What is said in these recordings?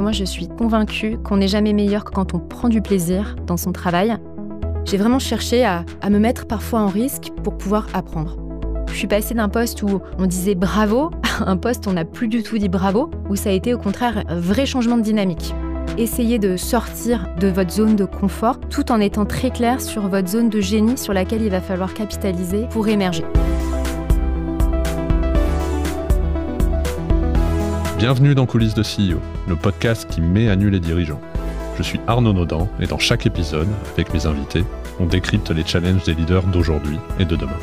Moi, je suis convaincue qu'on n'est jamais meilleur que quand on prend du plaisir dans son travail. J'ai vraiment cherché à, à me mettre parfois en risque pour pouvoir apprendre. Je suis passée d'un poste où on disait bravo à un poste où on n'a plus du tout dit bravo, où ça a été au contraire un vrai changement de dynamique. Essayez de sortir de votre zone de confort tout en étant très clair sur votre zone de génie sur laquelle il va falloir capitaliser pour émerger. Bienvenue dans Coulisses de CEO, le podcast qui met à nu les dirigeants. Je suis Arnaud Naudan et dans chaque épisode, avec mes invités, on décrypte les challenges des leaders d'aujourd'hui et de demain.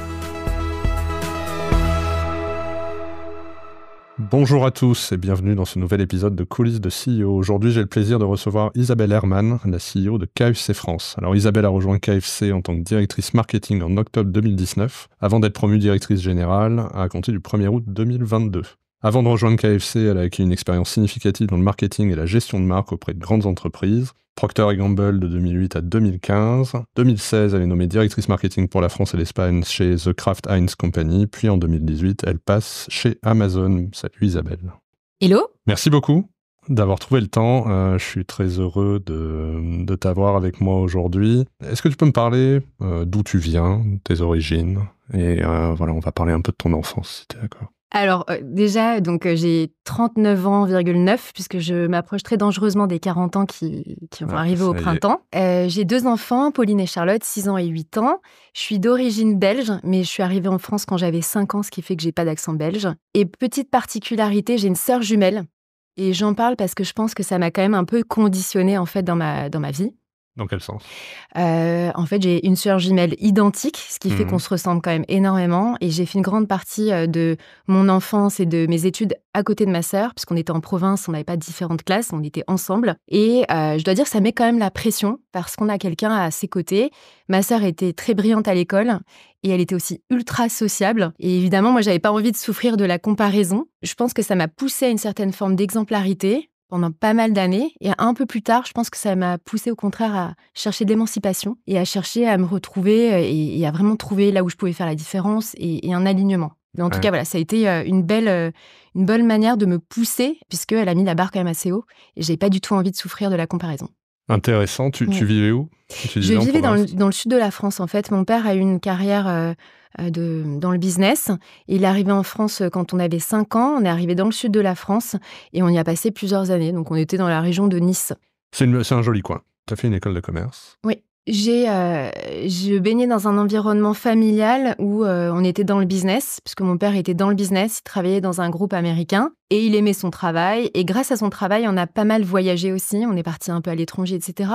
Bonjour à tous et bienvenue dans ce nouvel épisode de Coulisses de CEO. Aujourd'hui, j'ai le plaisir de recevoir Isabelle Hermann, la CEO de KFC France. Alors, Isabelle a rejoint KFC en tant que directrice marketing en octobre 2019, avant d'être promue directrice générale à compter du 1er août 2022. Avant de rejoindre KFC, elle a acquis une expérience significative dans le marketing et la gestion de marque auprès de grandes entreprises. Procter Gamble de 2008 à 2015. 2016, elle est nommée directrice marketing pour la France et l'Espagne chez The Kraft Heinz Company. Puis en 2018, elle passe chez Amazon. Salut Isabelle. Hello. Merci beaucoup d'avoir trouvé le temps. Euh, je suis très heureux de, t'avoir avec moi aujourd'hui. Est-ce que tu peux me parler euh, d'où tu viens, tes origines Et euh, voilà, on va parler un peu de ton enfance si tu es d'accord. Alors déjà, donc j'ai 39 ans,9 puisque je m'approche très dangereusement des 40 ans qui, vont arriver au printemps. j'ai deux enfants, Pauline et Charlotte, 6 ans et 8 ans. Je suis d'origine belge, mais je suis arrivée en France quand j'avais 5 ans, ce qui fait que j'ai pas d'accent belge. Et petite particularité, j'ai une sœur jumelle. Et j'en parle parce que je pense que ça m'a quand même un peu conditionnée en fait dans ma, dans ma vie. Dans quel sens euh, En fait, j'ai une sœur jumelle identique, ce qui fait mhm. qu'on se ressemble quand même énormément. Et j'ai fait une grande partie euh, de mon enfance et de mes études à côté de ma sœur, puisqu'on était en province, on n'avait pas de différentes classes, on était ensemble. Et euh, je dois dire, ça met quand même la pression parce qu'on a quelqu'un à ses côtés. Ma sœur était très brillante à l'école et elle était aussi ultra sociable. Et évidemment, moi, j'avais pas envie de souffrir de la comparaison. Je pense que ça m'a poussée à une certaine forme d'exemplarité, pendant pas mal d'années. Et un peu plus tard, je pense que ça m'a poussé au contraire à chercher de l'émancipation et à chercher à me retrouver euh, et, à vraiment trouver là où je pouvais faire la différence et, un alignement. en tout cas, voilà, ça a été euh, une belle, euh, une bonne manière de me pousser, puisqu'elle a mis la barre quand même assez haut. Et j'ai pas du tout envie de souffrir de la comparaison. Intéressant. Tu, vivais où Je vivais dans le, sud de la France, en fait. Mon père a eu une carrière euh, euh, de, dans le business. Il est arrivé en France euh, quand on avait 5 ans. On est arrivé dans le sud de la France et on y a passé plusieurs années. Donc, on était dans la région de Nice. C'est un joli coin. Tu as fait une école de commerce. Oui j'ai, euh, je baignais dans un environnement familial où euh, on était dans le business, puisque mon père était dans le business, il travaillait dans un groupe américain et il aimait son travail. Et grâce à son travail, on a pas mal voyagé aussi, on est parti un peu à l'étranger, etc.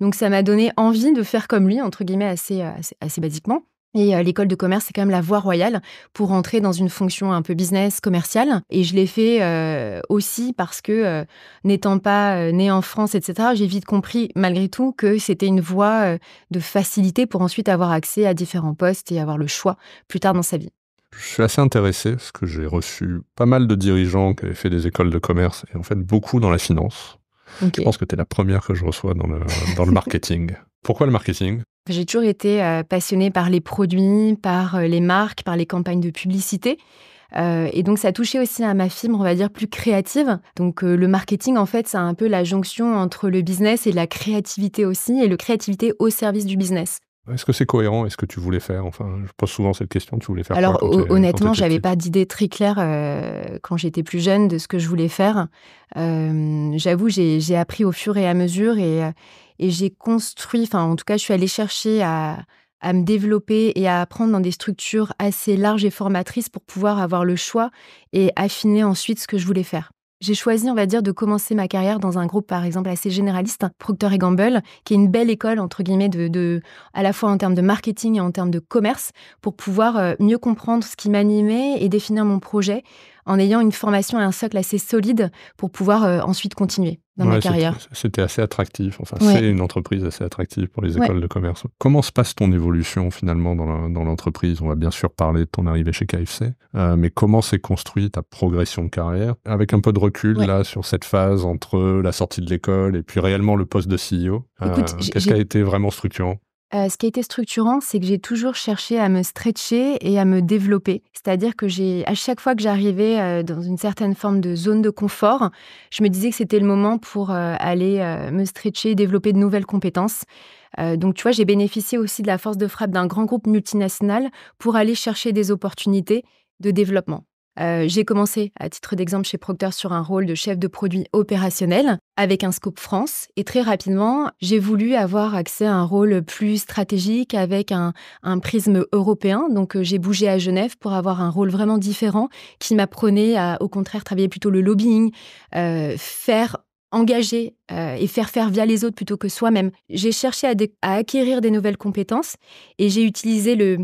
Donc ça m'a donné envie de faire comme lui, entre guillemets, assez, euh, assez basiquement. Et euh, l'école de commerce, c'est quand même la voie royale pour entrer dans une fonction un peu business commerciale. Et je l'ai fait euh, aussi parce que, euh, n'étant pas né en France, etc., j'ai vite compris, malgré tout, que c'était une voie de facilité pour ensuite avoir accès à différents postes et avoir le choix plus tard dans sa vie. Je suis assez intéressé parce que j'ai reçu pas mal de dirigeants qui avaient fait des écoles de commerce et en fait beaucoup dans la finance. Je pense que tu es la première que je reçois dans le marketing. Pourquoi le marketing J'ai toujours été euh, passionnée par les produits, par euh, les marques, par les campagnes de publicité. Euh, et donc ça touchait aussi à ma fibre, on va dire, plus créative. Donc le marketing, en fait, c'est un peu la jonction entre le business et la créativité aussi, et le créativité au service du business. Est-ce que c'est cohérent Est-ce que tu voulais faire Enfin, je pose souvent cette question. Tu voulais faire Alors, quoi honnêtement, j'avais pas d'idée très claire quand j'étais plus jeune de ce que je voulais faire. J'avoue, j'ai appris au fur et à mesure et, et j'ai construit, enfin en tout cas, je suis allée chercher à, me développer et à apprendre dans des structures assez larges et formatrices pour pouvoir avoir le choix et affiner ensuite ce que je voulais faire. J'ai choisi, on va dire, de commencer ma carrière dans un groupe, par exemple, assez généraliste, hein, Procter Gamble, qui est une belle école, entre guillemets, à la fois en termes de marketing et en termes de commerce, pour pouvoir euh, mieux comprendre ce qui m'animait et définir mon projet, en ayant une formation et un socle assez solide pour pouvoir euh, ensuite continuer dans ma carrière. C'était assez attractif. Enfin, c'est une entreprise assez attractive pour les écoles de commerce. Comment se passe ton évolution finalement dans l'entreprise On va bien sûr parler de ton arrivée chez KFC, euh, mais comment s'est construite ta progression de carrière Avec un peu de recul là sur cette phase entre la sortie de l'école et puis réellement le poste de CEO, euh, qu'est-ce qui a été vraiment structurant euh, ce qui a été structurant, c'est que j'ai toujours cherché à me stretcher et à me développer. C'est-à-dire que j'ai, à chaque fois que j'arrivais euh, dans une certaine forme de zone de confort, je me disais que c'était le moment pour euh, aller me stretcher développer de nouvelles compétences. donc, tu vois, j'ai bénéficié aussi de la force de frappe d'un grand groupe multinational pour aller chercher des opportunités de développement. Euh, j'ai commencé, à titre d'exemple, chez Procter sur un rôle de chef de produit opérationnel avec un scope France. Et très rapidement, j'ai voulu avoir accès à un rôle plus stratégique avec un, un prisme européen. Donc, euh, j'ai bougé à Genève pour avoir un rôle vraiment différent qui m'apprenait à, au contraire, travailler plutôt le lobbying, euh, faire engager et faire faire via les autres plutôt que soi-même. J'ai cherché à, acquérir des nouvelles compétences et j'ai utilisé le,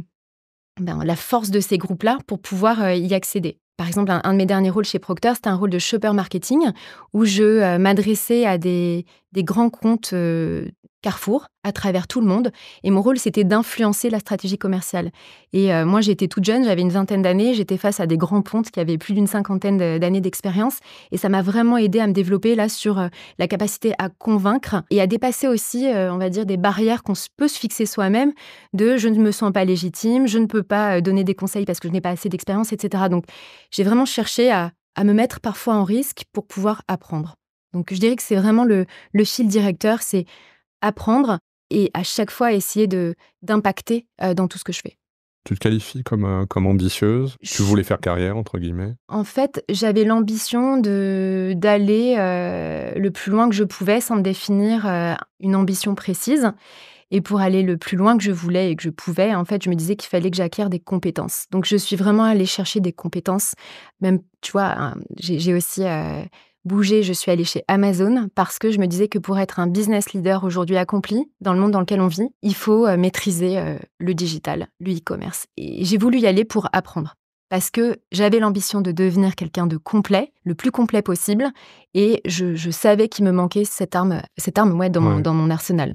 ben, la force de ces groupes-là pour pouvoir y accéder. Par exemple, un, de mes derniers rôles chez Procter, c'était un rôle de shopper marketing où je euh, m'adressais à des, grands comptes euh, Carrefour à travers tout le monde. Et mon rôle, c'était d'influencer la stratégie commerciale. Et euh, moi, j'étais toute jeune, j'avais une vingtaine d'années, j'étais face à des grands pontes qui avaient plus d'une cinquantaine d'années d'expérience. Et ça m'a vraiment aidé à me développer là sur euh, la capacité à convaincre et à dépasser aussi, euh, on va dire, des barrières qu'on peut se fixer soi-même de je ne me sens pas légitime, je ne peux pas donner des conseils parce que je n'ai pas assez d'expérience, etc. Donc, j'ai vraiment cherché à, me mettre parfois en risque pour pouvoir apprendre. Donc, je dirais que c'est vraiment le, le fil directeur, c'est apprendre et à chaque fois essayer de d'impacter euh, dans tout ce que je fais. Tu te qualifies comme, euh, comme ambitieuse Tu voulais faire carrière, entre guillemets En fait, j'avais l'ambition d'aller euh, le plus loin que je pouvais sans me définir une ambition précise. Et pour aller le plus loin que je voulais et que je pouvais, en fait, je me disais qu'il fallait que j'acquière des compétences. Donc, je suis vraiment allée chercher des compétences. Même, tu vois, hein, j'ai aussi Bouger, je suis allée chez Amazon parce que je me disais que pour être un business leader aujourd'hui accompli, dans le monde dans lequel on vit, il faut euh, maîtriser euh, le digital, le e-commerce. Et j'ai voulu y aller pour apprendre. Parce que j'avais l'ambition de devenir quelqu'un de complet, le plus complet possible, et je, savais qu'il me manquait cette arme, cette arme moi dans mon arsenal.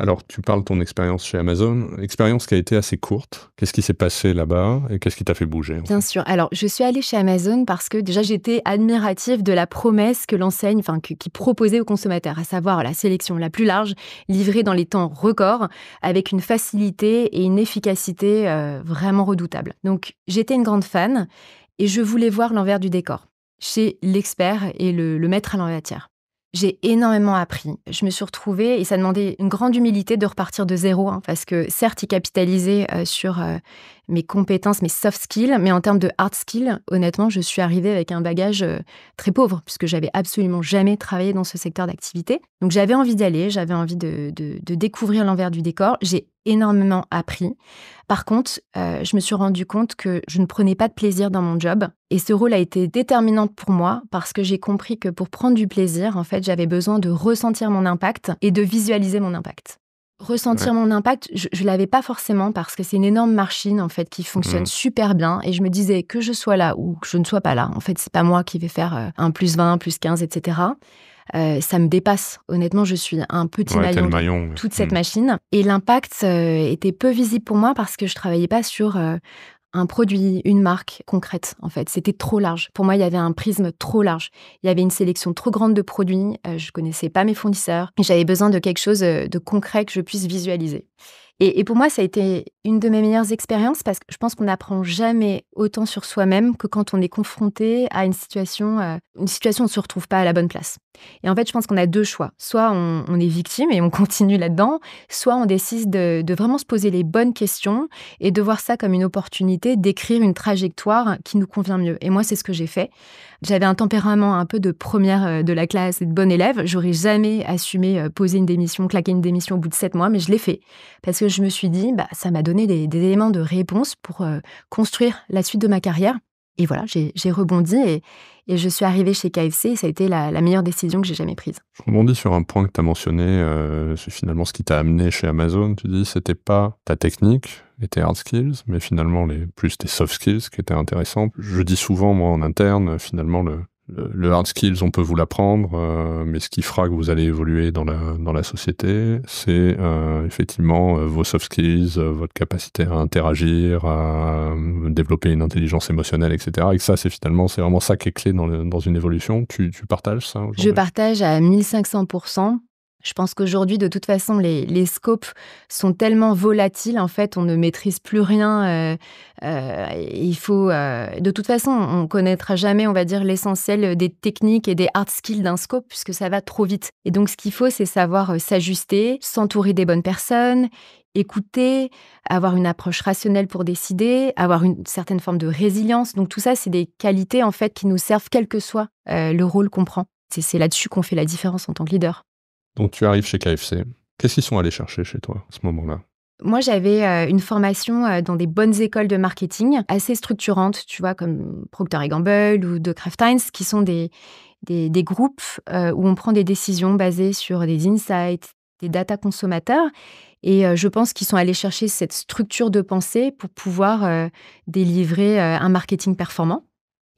Alors, tu parles de ton expérience chez Amazon, expérience qui a été assez courte. Qu'est-ce qui s'est passé là-bas et qu'est-ce qui t'a fait bouger Bien sûr. Alors, je suis allée chez Amazon parce que déjà j'étais admirative de la promesse que l'enseigne, enfin, qui proposait aux consommateurs, à savoir la sélection la plus large, livrée dans les temps records, avec une facilité et une efficacité euh, vraiment redoutables. Donc, j'étais une grande fan et je voulais voir l'envers du décor chez l'expert et le, maître à l'envers j'ai énormément appris. Je me suis retrouvée et ça demandait une grande humilité de repartir de zéro, hein, parce que certes, il capitalisait euh, sur euh, mes compétences, mes soft skills, mais en termes de hard skills, honnêtement, je suis arrivée avec un bagage euh, très pauvre, puisque j'avais absolument jamais travaillé dans ce secteur d'activité. Donc j'avais envie d'aller, j'avais envie de, de découvrir l'envers du décor. J'ai énormément appris. Par contre, euh, je me suis rendu compte que je ne prenais pas de plaisir dans mon job. Et ce rôle a été déterminant pour moi parce que j'ai compris que pour prendre du plaisir, en fait, j'avais besoin de ressentir mon impact et de visualiser mon impact. Ressentir mon impact, je, ne l'avais pas forcément parce que c'est une énorme machine en fait qui fonctionne mmh. super bien et je me disais que je sois là ou que je ne sois pas là, en fait c'est pas moi qui vais faire euh, un plus 20, plus 15, etc. Euh, ça me dépasse. Honnêtement, je suis un petit maillon, de toute cette hmm. machine. Et l'impact euh, était peu visible pour moi parce que je travaillais pas sur euh, un produit, une marque concrète, en fait. C'était trop large. Pour moi, il y avait un prisme trop large. Il y avait une sélection trop grande de produits. je connaissais pas mes fournisseurs. J'avais besoin de quelque chose de concret que je puisse visualiser. Et, pour moi, ça a été une de mes meilleures expériences parce que je pense qu'on n'apprend jamais autant sur soi-même que quand on est confronté à une situation, une situation où on ne se retrouve pas à la bonne place. Et en fait, je pense qu'on a deux choix. Soit on, est victime et on continue là-dedans, soit on décide de, vraiment se poser les bonnes questions et de voir ça comme une opportunité d'écrire une trajectoire qui nous convient mieux. Et moi, c'est ce que j'ai fait. J'avais un tempérament un peu de première euh, de la classe et de bonne élève. J'aurais jamais assumé euh, poser une démission, claquer une démission au bout de sept mois, mais je l'ai fait parce que je me suis dit, bah, ça m'a donné des, éléments de réponse pour euh, construire la suite de ma carrière et voilà, j'ai rebondi et, je suis arrivée chez KFC et ça a été la, meilleure décision que j'ai jamais prise. Je rebondis sur un point que tu as mentionné, euh, c'est finalement ce qui t'a amené chez Amazon. Tu dis, c'était pas ta technique et tes hard skills, mais finalement les, plus tes soft skills qui étaient intéressants. Je dis souvent, moi, en interne, finalement, le, le, hard skills, on peut vous l'apprendre, euh, mais ce qui fera que vous allez évoluer dans la, dans la société, c'est euh, effectivement euh, vos soft skills, votre capacité à interagir, à développer une intelligence émotionnelle, etc. Et ça, c'est finalement, c'est vraiment ça qui est clé dans, dans une évolution. Tu, tu partages ça Je partage à 1500%. Je pense qu'aujourd'hui, de toute façon, les, scopes sont tellement volatiles. En fait, on ne maîtrise plus rien. Euh, euh, il faut, euh, de toute façon, on connaîtra jamais, on va dire, l'essentiel des techniques et des hard skills d'un scope, puisque ça va trop vite. Et donc, ce qu'il faut, c'est savoir s'ajuster, s'entourer des bonnes personnes, écouter, avoir une approche rationnelle pour décider, avoir une certaine forme de résilience. Donc, tout ça, c'est des qualités en fait qui nous servent, quel que soit le rôle qu'on prend. C'est là-dessus qu'on fait la différence en tant que leader. Donc tu arrives chez KFC. Qu'est-ce qu'ils sont allés chercher chez toi à ce moment-là moi, j'avais euh, une formation euh, dans des bonnes écoles de marketing assez structurantes, tu vois, comme Procter Gamble ou De Kraft Heinz, qui sont des, des, des groupes euh, où on prend des décisions basées sur des insights, des data consommateurs. Et je pense qu'ils sont allés chercher cette structure de pensée pour pouvoir délivrer un marketing performant.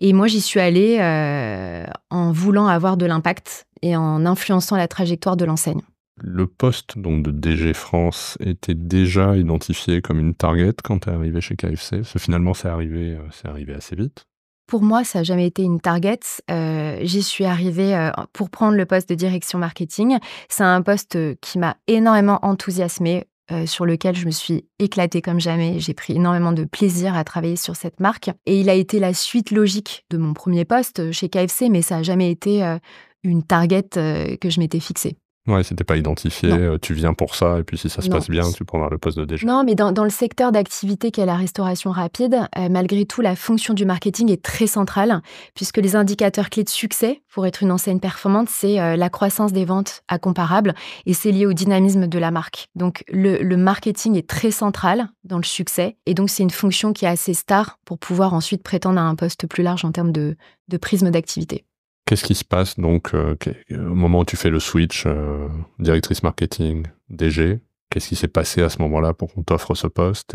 Et moi, j'y suis allée euh, en voulant avoir de l'impact et en influençant la trajectoire de l'enseigne. Le poste donc, de DG France était déjà identifié comme une target quand tu es arrivé chez KFC. Parce finalement, c'est arrivé, euh, c'est arrivé assez vite. Pour moi, ça n'a jamais été une target. Euh, j'y suis arrivée pour prendre le poste de direction marketing. C'est un poste qui m'a énormément enthousiasmée, euh, sur lequel je me suis éclatée comme jamais. J'ai pris énormément de plaisir à travailler sur cette marque. Et il a été la suite logique de mon premier poste chez KFC, mais ça n'a jamais été euh, une target euh, que je m'étais fixée. Ouais, c'était pas identifié, euh, tu viens pour ça, et puis si ça se passe bien, tu prendras le poste de déjà. Non, mais dans, le secteur d'activité qu'est la restauration rapide, euh, malgré tout, la fonction du marketing est très centrale, puisque les indicateurs clés de succès pour être une enseigne performante, c'est euh, la croissance des ventes à comparable, et c'est lié au dynamisme de la marque. Donc le, marketing est très central dans le succès, et donc c'est une fonction qui est assez star pour pouvoir ensuite prétendre à un poste plus large en termes de, de prisme d'activité qu'est-ce qui se passe donc euh, euh, au moment où tu fais le switch, euh, directrice marketing, DG Qu'est-ce qui s'est passé à ce moment-là pour qu'on t'offre ce poste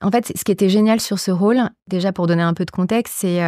En fait, ce qui était génial sur ce rôle, déjà pour donner un peu de contexte, c'est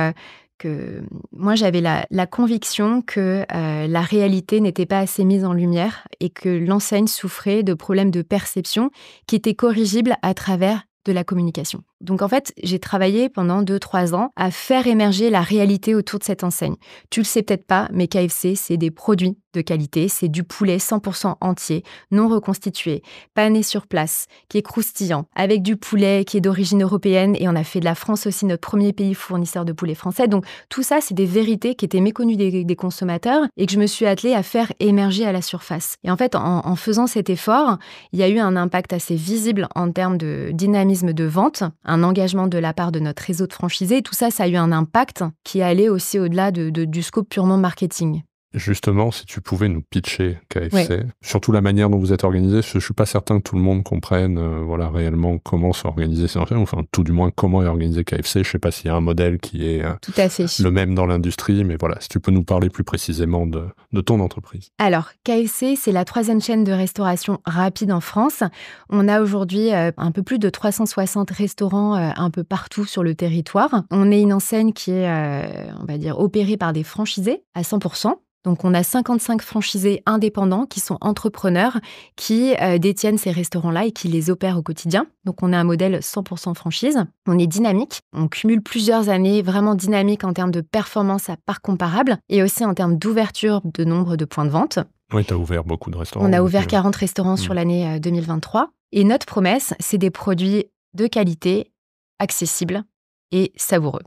que moi j'avais la, conviction que la réalité n'était pas assez mise en lumière et que l'enseigne souffrait de problèmes de perception qui étaient corrigibles à travers de la communication. Donc en fait, j'ai travaillé pendant 2-3 ans à faire émerger la réalité autour de cette enseigne. Tu le sais peut-être pas, mais KFC, c'est des produits de qualité, c'est du poulet 100% entier, non reconstitué, pané sur place, qui est croustillant, avec du poulet qui est d'origine européenne et on a fait de la France aussi notre premier pays fournisseur de poulet français. Donc tout ça, c'est des vérités qui étaient méconnues des, consommateurs et que je me suis attelée à faire émerger à la surface. Et en fait, en, en faisant cet effort, il y a eu un impact assez visible en termes de dynamisme de vente, un engagement de la part de notre réseau de franchisés. Tout ça, ça a eu un impact qui allait aussi au-delà du scope purement marketing. Justement, si tu pouvais nous pitcher KFC, surtout la manière dont vous êtes organisé, je ne suis pas certain que tout le monde comprenne euh, voilà, réellement comment s'organiser organisés ces enfin tout du moins comment est organisé KFC. Je ne sais pas s'il y a un modèle qui est euh, le même dans l'industrie, mais voilà, si tu peux nous parler plus précisément de, ton entreprise. Alors, KFC, c'est la troisième chaîne de restauration rapide en France. On a aujourd'hui euh, un peu plus de 360 restaurants un peu partout sur le territoire. On est une enseigne qui est, on va dire, opérée par des franchisés à 100%. Donc on a 55 franchisés indépendants qui sont entrepreneurs, qui euh, détiennent ces restaurants-là et qui les opèrent au quotidien. Donc on a un modèle 100% franchise. On est dynamique. On cumule plusieurs années vraiment dynamiques en termes de performance à part comparable et aussi en termes d'ouverture de nombre de points de vente. Oui, tu as ouvert beaucoup de restaurants. On a ouvert 40 euh, restaurants sur hmm. l'année 2023. Euh, et notre promesse, c'est des produits de qualité, accessibles et savoureux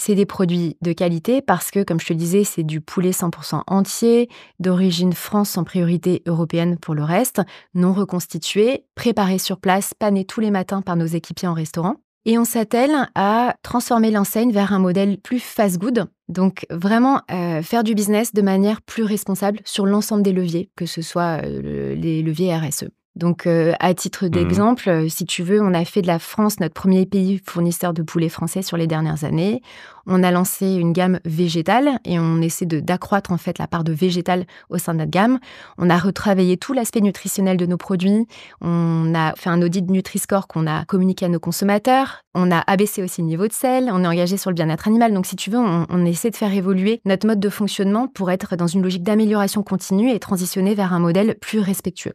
c'est des produits de qualité parce que, comme je te disais, c'est du poulet 100% entier, d'origine France en priorité européenne pour le reste, non reconstitué, préparé sur place, pané tous les matins par nos équipiers en restaurant. Et on s'attelle à transformer l'enseigne vers un modèle plus fast-good, donc vraiment euh, faire du business de manière plus responsable sur l'ensemble des leviers, que ce soit euh, les leviers RSE. Donc, euh, à titre mmh. d'exemple, euh, si tu veux, on a fait de la France notre premier pays fournisseur de poulets français sur les dernières années. On a lancé une gamme végétale et on essaie d'accroître en fait la part de végétal au sein de notre gamme. On a retravaillé tout l'aspect nutritionnel de nos produits. On a fait un audit Nutri-Score qu'on a communiqué à nos consommateurs. On a abaissé aussi le niveau de sel. On est engagé sur le bien-être animal. Donc, si tu veux, on essaie de faire évoluer notre mode de fonctionnement pour être dans une logique d'amélioration continue et transitionner vers un modèle plus respectueux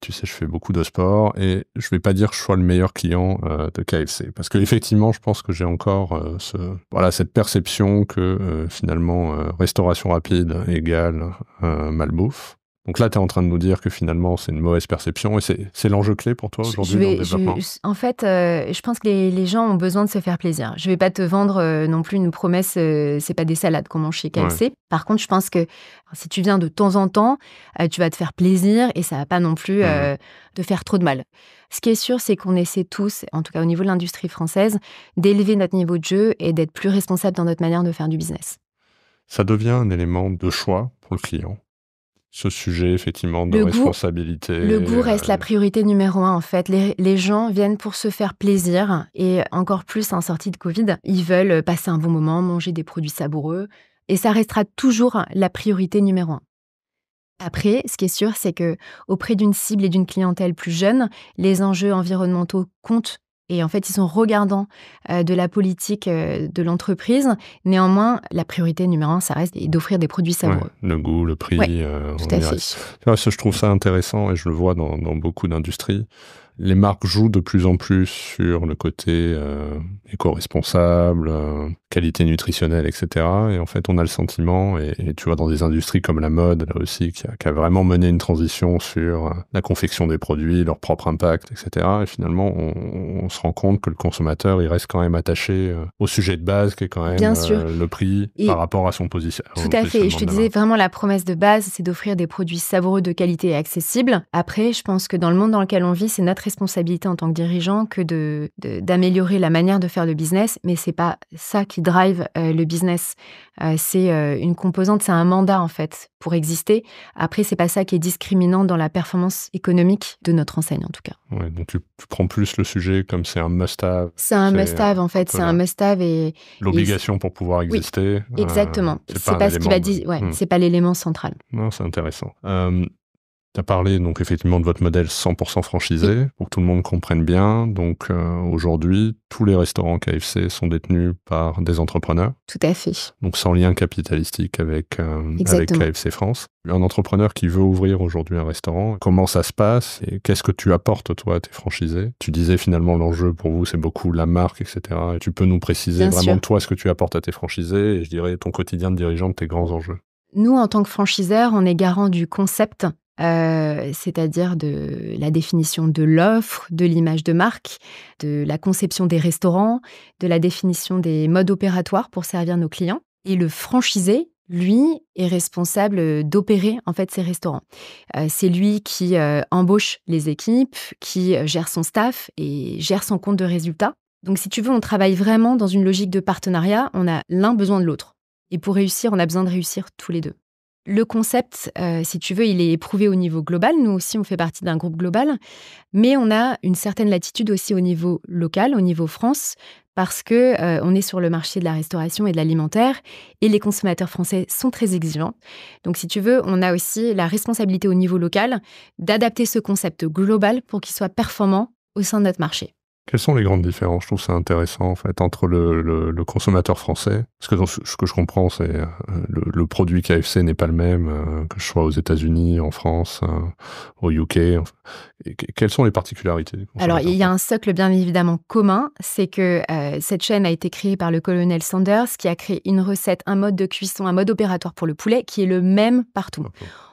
tu sais, je fais beaucoup de sport et je vais pas dire que je sois le meilleur client euh, de KFC. Parce que effectivement, je pense que j'ai encore euh, ce, voilà, cette perception que euh, finalement, restauration rapide égale malbouffe. Donc là, tu es en train de nous dire que finalement, c'est une mauvaise perception et c'est l'enjeu clé pour toi aujourd'hui dans le développement. en fait, euh, je pense que les, gens ont besoin de se faire plaisir. Je ne vais pas te vendre euh, non plus une promesse, ce euh, c'est pas des salades qu'on mange chez KFC. Par contre, je pense que si tu viens de temps en temps, tu vas te faire plaisir et ça va pas non plus de mhm. te faire trop de mal. Ce qui est sûr, c'est qu'on essaie tous, en tout cas au niveau de l'industrie française, d'élever notre niveau de jeu et d'être plus responsable dans notre manière de faire du business. Ça devient un élément de choix pour le client ce sujet effectivement de responsabilité. le goût reste la euh, priorité numéro un en fait. Les, les, gens viennent pour se faire plaisir et encore plus en sortie de Covid, ils veulent passer un bon moment, manger des produits savoureux et ça restera toujours la priorité numéro un. Après, ce qui est sûr, c'est que auprès d'une cible et d'une clientèle plus jeune, les enjeux environnementaux comptent et en fait, ils sont regardants euh, de la politique euh, de l'entreprise. Néanmoins, la priorité numéro un, ça reste d'offrir des produits savoureux. le goût, le prix. Euh, ah, ça, je trouve ça intéressant et je le vois dans, dans beaucoup d'industries les marques jouent de plus en plus sur le côté euh, éco-responsable, euh, qualité nutritionnelle, etc. Et en fait, on a le sentiment, et, tu vois, dans des industries comme la mode, là aussi, qui a, vraiment mené une transition sur euh, la confection des produits, leur propre impact, etc. Et finalement, on, se rend compte que le consommateur, il reste quand même attaché au sujet de base, qui est quand même le prix par rapport à son positionnement. Tout à fait. Je te disais, vraiment, la promesse de base, c'est d'offrir des produits savoureux de qualité et accessibles. Après, je pense que dans le monde dans lequel on vit, c'est notre responsabilité en tant que dirigeant que de, d'améliorer la manière de faire le business, mais c'est pas ça qui drive euh, le business. Euh, c'est euh, une composante, c'est un mandat en fait pour exister. Après, c'est pas ça qui est discriminant dans la performance économique de notre enseigne en tout cas. donc tu, prends plus le sujet comme c'est un must-have. C'est un must-have en fait, c'est un must-have et l'obligation pour pouvoir exister. exactement. c'est pas, ce qui va dire. Ouais, hmm. c'est pas l'élément central. Non, c'est intéressant. Tu as parlé donc effectivement de votre modèle 100% franchisé pour que tout le monde comprenne bien. Donc euh, aujourd'hui, tous les restaurants KFC sont détenus par des entrepreneurs. Tout à fait. Donc sans lien capitalistique avec, euh, avec KFC France. Un entrepreneur qui veut ouvrir aujourd'hui un restaurant, comment ça se passe et qu'est-ce que tu apportes toi à tes franchisés Tu disais finalement l'enjeu pour vous c'est beaucoup la marque, etc. tu peux nous préciser vraiment toi ce que tu apportes à tes franchisés et je dirais ton quotidien de dirigeant, tes grands enjeux. Nous, en tant que franchiseur, on est garant du concept euh, c'est-à-dire de la définition de l'offre, de l'image de marque, de la conception des restaurants, de la définition des modes opératoires pour servir nos clients. Et le franchisé, lui est responsable d'opérer en fait ces restaurants. Euh, c'est lui qui euh, embauche les équipes, qui gère son staff et gère son compte de résultats. Donc si tu veux, on travaille vraiment dans une logique de partenariat, on a l'un besoin de l'autre. Et pour réussir, on a besoin de réussir tous les deux. Le concept, euh, si tu veux, il est éprouvé au niveau global. Nous aussi, on fait partie d'un groupe global, mais on a une certaine latitude aussi au niveau local, au niveau France, parce qu'on euh, est sur le marché de la restauration et de l'alimentaire, et les consommateurs français sont très exigeants. Donc, si tu veux, on a aussi la responsabilité au niveau local d'adapter ce concept global pour qu'il soit performant au sein de notre marché. Quelles sont les grandes différences Je trouve ça intéressant en fait entre le, consommateur français. Parce que ce, que je comprends, c'est euh, le, produit KFC n'est pas le même euh, que je soit aux États-Unis, en France, euh, au UK. et quelles sont les particularités Alors il y a un socle bien évidemment commun, c'est que cette chaîne a été créée par le colonel Sanders, qui a créé une recette, un mode de cuisson, un mode opératoire pour le poulet qui est le même partout.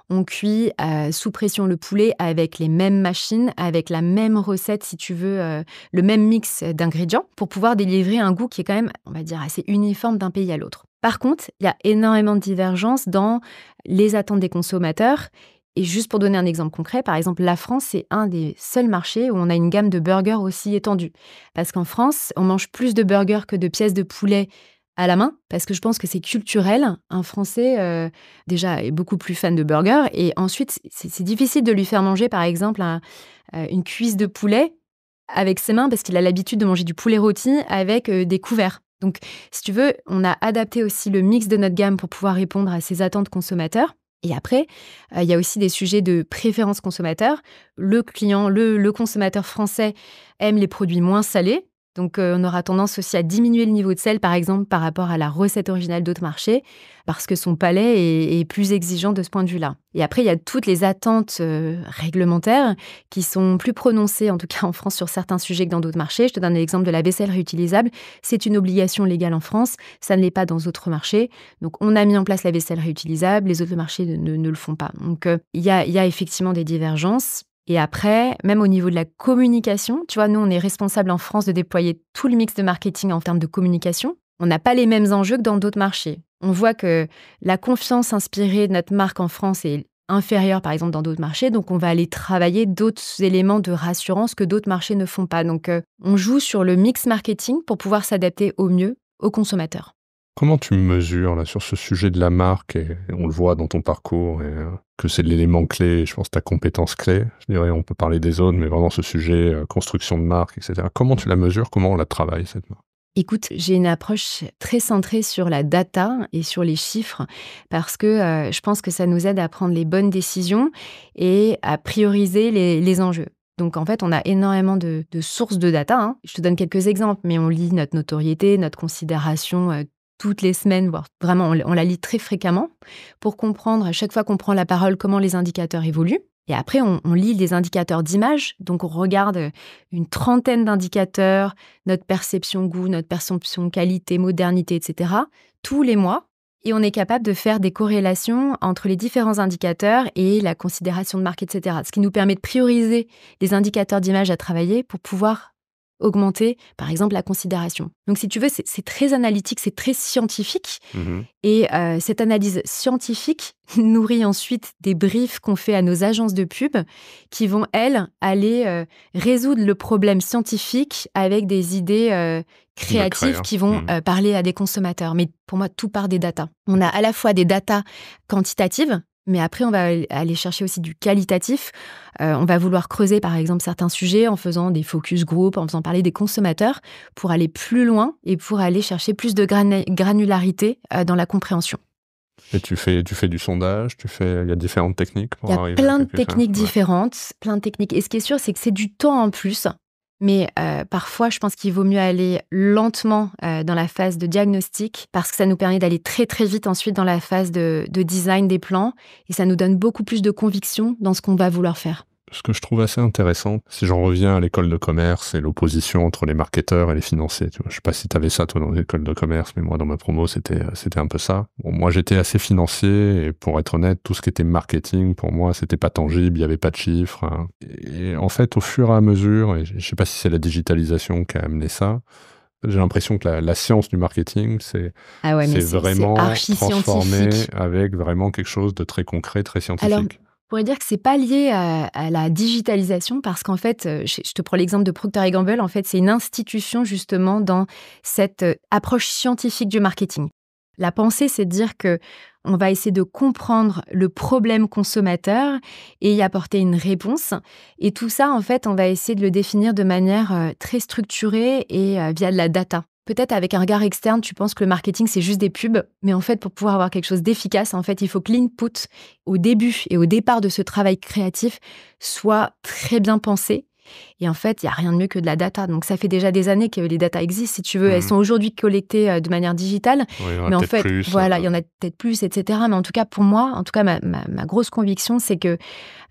On cuit euh, sous pression le poulet avec les mêmes machines, avec la même recette, si tu veux, euh, le même mix d'ingrédients pour pouvoir délivrer un goût qui est quand même, on va dire, assez uniforme d'un pays à l'autre. Par contre, il y a énormément de divergences dans les attentes des consommateurs. Et juste pour donner un exemple concret, par exemple, la France, est un des seuls marchés où on a une gamme de burgers aussi étendue. Parce qu'en France, on mange plus de burgers que de pièces de poulet à la main parce que je pense que c'est culturel. Un Français, euh, déjà, est beaucoup plus fan de burger Et ensuite, c'est difficile de lui faire manger, par exemple, euh, une cuisse de poulet avec ses mains parce qu'il a l'habitude de manger du poulet rôti avec euh, des couverts. Donc, si tu veux, on a adapté aussi le mix de notre gamme pour pouvoir répondre à ses attentes consommateurs. Et après, il y a aussi des sujets de préférence consommateur. Le client, le consommateur français aime les produits moins salés, donc euh, on aura tendance aussi à diminuer le niveau de sel, par exemple, par rapport à la recette originale d'autres marchés, parce que son palais est, plus exigeant de ce point de vue-là. Et après, il y a toutes les attentes euh, réglementaires qui sont plus prononcées, en tout cas en France, sur certains sujets que dans d'autres marchés. Je te donne l'exemple de la vaisselle réutilisable. C'est une obligation légale en France, ça ne l'est pas dans d'autres marchés. Donc on a mis en place la vaisselle réutilisable, les autres marchés ne, le font pas. Donc euh, il y, a, y a effectivement des divergences. Et après, même au niveau de la communication, tu vois, nous, on est responsable en France de déployer tout le mix de marketing en termes de communication. On n'a pas les mêmes enjeux que dans d'autres marchés. On voit que la confiance inspirée de notre marque en France est inférieure, par exemple, dans d'autres marchés. Donc, on va aller travailler d'autres éléments de rassurance que d'autres marchés ne font pas. Donc, euh, on joue sur le mix marketing pour pouvoir s'adapter au mieux aux consommateurs. Comment tu mesures là, sur ce sujet de la marque et, on le voit dans ton parcours euh, que c'est l'élément clé, je pense ta compétence clé. Je dirais, on peut parler des zones, mais vraiment ce sujet euh, construction de marque, etc. Comment tu la mesures Comment on la travaille cette marque Écoute, j'ai une approche très centrée sur la data et sur les chiffres parce que euh, je pense que ça nous aide à prendre les bonnes décisions et à prioriser les, enjeux. Donc en fait, on a énormément de, sources de data. Hein. Je te donne quelques exemples, mais on lit notre notoriété, notre considération toutes les semaines, voire vraiment, on, la lit très fréquemment pour comprendre à chaque fois qu'on prend la parole comment les indicateurs évoluent. Et après, on, lit des indicateurs d'image. Donc, on regarde euh, une trentaine d'indicateurs, notre perception goût, notre perception qualité, modernité, etc., tous les mois. Et on est capable de faire des corrélations entre les différents indicateurs et la considération de marque, etc. Ce qui nous permet de prioriser les indicateurs d'image à travailler pour pouvoir augmenter, par exemple, la considération. Donc, si tu veux, c'est très analytique, c'est très scientifique. Mm-hmm. Et euh, cette analyse scientifique nourrit ensuite des briefs qu'on fait à nos agences de pub qui vont, elles, aller euh, résoudre le problème scientifique avec des idées euh, créatives qui vont mm. parler à des consommateurs. Mais pour moi, tout part des datas. On a à la fois des datas quantitatives, mais après, on va aller chercher aussi du qualitatif. Euh, on va vouloir creuser, par exemple, certains sujets en faisant des focus group, en faisant parler des consommateurs, pour aller plus loin et pour aller chercher plus de granularité euh, dans la compréhension. Et tu fais, tu fais du sondage, tu fais, il y a différentes techniques. il y a plein de techniques différentes, plein de techniques. Et ce qui est sûr, c'est que c'est du temps en plus mais euh, parfois, je pense qu'il vaut mieux aller lentement euh, dans la phase de diagnostic parce que ça nous permet d'aller très très vite ensuite dans la phase de design des plans et ça nous donne beaucoup plus de conviction dans ce qu'on va vouloir faire ce que je trouve assez intéressant, si j'en reviens à l'école de commerce et l'opposition entre les marketeurs et les financiers, tu ne sais pas si tu avais ça toi dans l'école de commerce, mais moi dans ma promo c'était euh, c'était un peu ça. moi j'étais assez financier et pour être honnête, tout ce qui était marketing pour moi c'était pas tangible, il y avait pas de chiffres. Hein. Et en fait, au fur et à mesure, et je sais pas si c'est la digitalisation qui a amené ça, j'ai l'impression que la, science du marketing, c'est ah c'est vraiment transformé avec vraiment quelque chose de très concret, très scientifique pourrait dire que c'est pas lié à, la digitalisation parce qu'en fait, euh, je, te prends l'exemple de Procter Gamble. En fait, c'est une institution justement dans cette euh, approche scientifique du marketing. La pensée, c'est de dire que on va essayer de comprendre le problème consommateur et y apporter une réponse. Et tout ça, en fait, on va essayer de le définir de manière euh, très structurée et via de la data. Peut-être avec un regard externe, tu penses que le marketing, c'est juste des pubs, mais en fait, pour pouvoir avoir quelque chose d'efficace, en fait, il faut que l'input au début et au départ de ce travail créatif soit très bien pensé et en fait, il n'y a rien de mieux que de la data. Donc, ça fait déjà des années que les data existent, si tu veux. Elles mhm. sont aujourd'hui collectées euh, de manière digitale. mais en fait, voilà, hein. il y en a peut-être plus, etc. Mais en tout cas, pour moi, en tout cas, ma, grosse conviction, c'est qu'il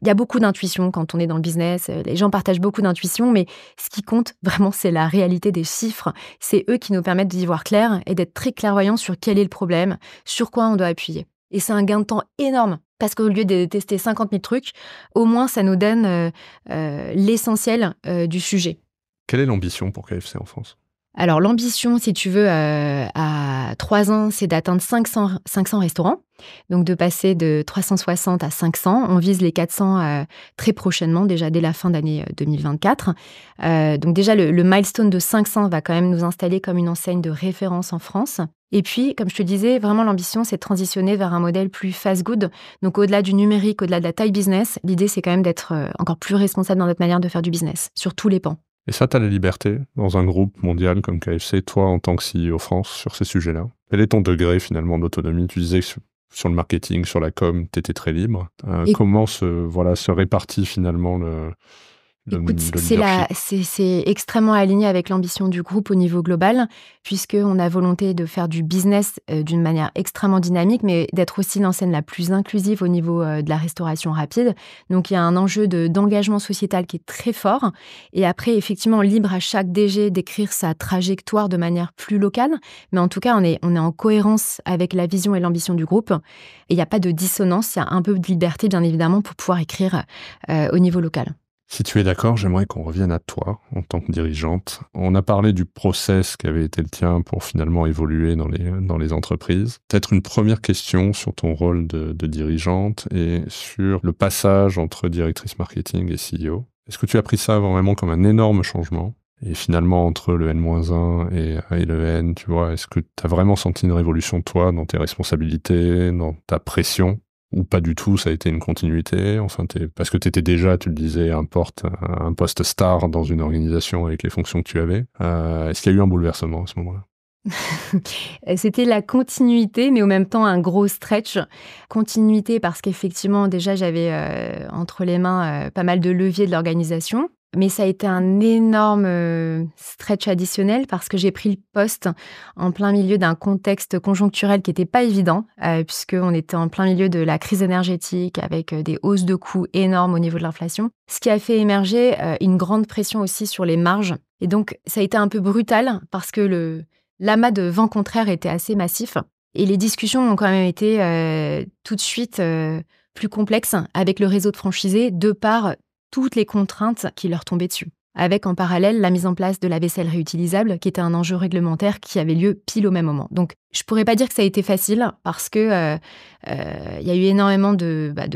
y a beaucoup d'intuition quand on est dans le business. Euh, les gens partagent beaucoup d'intuition, mais ce qui compte vraiment, c'est la réalité des chiffres. C'est eux qui nous permettent d'y voir clair et d'être très clairvoyants sur quel est le problème, sur quoi on doit appuyer. Et c'est un gain de temps énorme parce qu'au lieu de tester 50 000 trucs, au moins ça nous donne euh, euh, l'essentiel euh, du sujet. Quelle est l'ambition pour KFC en France Alors l'ambition, si tu veux, à 3 ans, c'est d'atteindre 500, 500 restaurants. Donc de passer de 360 à 500. On vise les 400 très prochainement, déjà dès la fin d'année 2024. donc déjà, le, milestone de 500 va quand même nous installer comme une enseigne de référence en France. Et puis, comme je te disais, vraiment l'ambition, c'est de transitionner vers un modèle plus fast-good. Donc, au-delà du numérique, au-delà de la taille business, l'idée, c'est quand même d'être euh, encore plus responsable dans notre manière de faire du business, sur tous les pans. Et ça, tu as la liberté dans un groupe mondial comme KFC, toi en tant que CEO France, sur ces sujets-là. Quel est ton degré finalement d'autonomie Tu disais que sur le marketing, sur la com, tu étais très libre. Euh, comment se, voilà, se répartit finalement le, c'est extrêmement aligné avec l'ambition du groupe au niveau global, puisqu'on a volonté de faire du business euh, d'une manière extrêmement dynamique, mais d'être aussi l'enseigne la plus inclusive au niveau euh, de la restauration rapide. Donc il y a un enjeu d'engagement sociétal qui est très fort. Et après, effectivement, libre à chaque DG d'écrire sa trajectoire de manière plus locale. Mais en tout cas, on est, en cohérence avec la vision et l'ambition du groupe. Et il n'y a pas de dissonance, il y a un peu de liberté, bien évidemment, pour pouvoir écrire euh, au niveau local. Si tu es d'accord, j'aimerais qu'on revienne à toi en tant que dirigeante. On a parlé du process qui avait été le tien pour finalement évoluer dans les, entreprises. Peut-être une première question sur ton rôle de, dirigeante et sur le passage entre directrice marketing et CEO. Est-ce que tu as pris ça vraiment comme un énorme changement et finalement, entre le N-1 et, et, le N, tu vois, est-ce que tu as vraiment senti une révolution, toi, dans tes responsabilités, dans ta pression ou pas du tout, ça a été une continuité Enfin, parce que tu étais déjà, tu le disais, un, poste star dans une organisation avec les fonctions que tu avais. Euh, est-ce qu'il y a eu un bouleversement à ce moment-là C'était la continuité, mais en même temps un gros stretch. Continuité parce qu'effectivement, déjà, j'avais euh, entre les mains euh, pas mal de leviers de l'organisation. Mais ça a été un énorme euh, stretch additionnel parce que j'ai pris le poste en plein milieu d'un contexte conjoncturel qui n'était pas évident, euh, puisque puisqu'on était en plein milieu de la crise énergétique avec euh, des hausses de coûts énormes au niveau de l'inflation, ce qui a fait émerger une grande pression aussi sur les marges. Et donc, ça a été un peu brutal parce que le, l'amas de vent contraire était assez massif. Et les discussions ont quand même été tout de suite plus complexes avec le réseau de franchisés de part toutes les contraintes qui leur tombaient dessus. Avec en parallèle la mise en place de la vaisselle réutilisable, qui était un enjeu réglementaire qui avait lieu pile au même moment. Donc, je pourrais pas dire que ça a été facile parce que il euh, euh, y a eu énormément de, bah,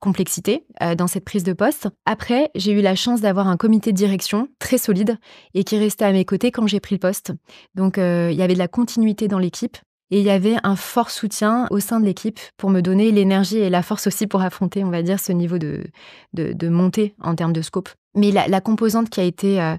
complexité euh, dans cette prise de poste. Après, j'ai eu la chance d'avoir un comité de direction très solide et qui restait à mes côtés quand j'ai pris le poste. Donc, il y avait de la continuité dans l'équipe et il y avait un fort soutien au sein de l'équipe pour me donner l'énergie et la force aussi pour affronter, on va dire, ce niveau de, montée en termes de scope. Mais la, composante qui a été euh,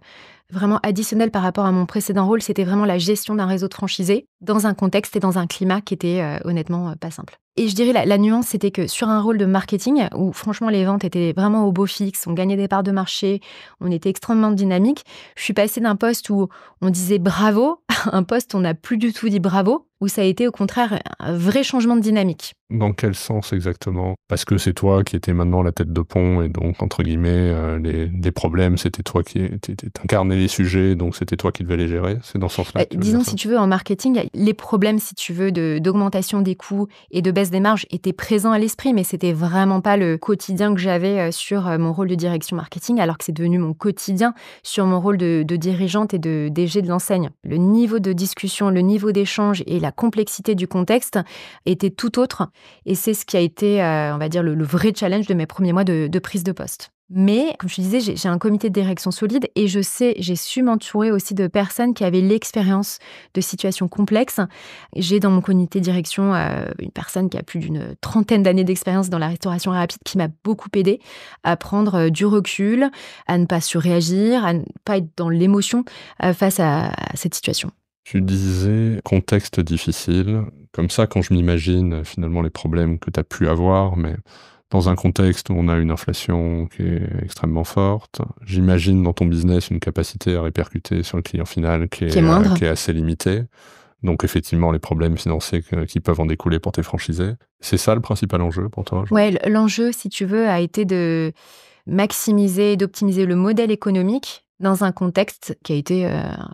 vraiment additionnelle par rapport à mon précédent rôle, c'était vraiment la gestion d'un réseau de franchisés dans un contexte et dans un climat qui était euh, honnêtement euh, pas simple. Et je dirais la, nuance, c'était que sur un rôle de marketing, où franchement les ventes étaient vraiment au beau fixe, on gagnait des parts de marché, on était extrêmement dynamique, je suis passée d'un poste où on disait bravo à un poste où on n'a plus du tout dit bravo, où ça a été au contraire un vrai changement de dynamique. Dans quel sens exactement Parce que c'est toi qui étais maintenant la tête de pont et donc entre guillemets euh, les, problèmes, c'était toi qui incarnais les sujets, donc c'était toi qui devais les gérer. C'est dans ce sens-là. Euh, disons si tu veux en marketing, les problèmes si tu veux d'augmentation des coûts et de baisse des marges était présent à l'esprit, mais c'était vraiment pas le quotidien que j'avais euh, sur euh, mon rôle de direction marketing, alors que c'est devenu mon quotidien sur mon rôle de, dirigeante et de DG de l'enseigne. Le niveau de discussion, le niveau d'échange et la complexité du contexte étaient tout autres. et c'est ce qui a été, euh, on va dire, le, vrai challenge de mes premiers mois de prise de poste. Mais comme je disais, j'ai un comité de direction solide et je sais, j'ai su m'entourer aussi de personnes qui avaient l'expérience de situations complexes. J'ai dans mon comité de direction euh, une personne qui a plus d'une trentaine d'années d'expérience dans la restauration rapide qui m'a beaucoup aidé à prendre euh, du recul, à ne pas surréagir, à ne pas être dans l'émotion euh, face à, à cette situation. Tu disais contexte difficile. Comme ça, quand je m'imagine finalement les problèmes que tu as pu avoir, mais dans un contexte où on a une inflation qui est extrêmement forte. J'imagine dans ton business une capacité à répercuter sur le client final qui est, euh, assez limitée. Donc effectivement, les problèmes financiers qui peuvent en découler pour tes franchisés. C'est ça le principal enjeu pour toi Oui, l'enjeu, si tu veux, a été de maximiser, et d'optimiser le modèle économique dans un contexte qui a été euh,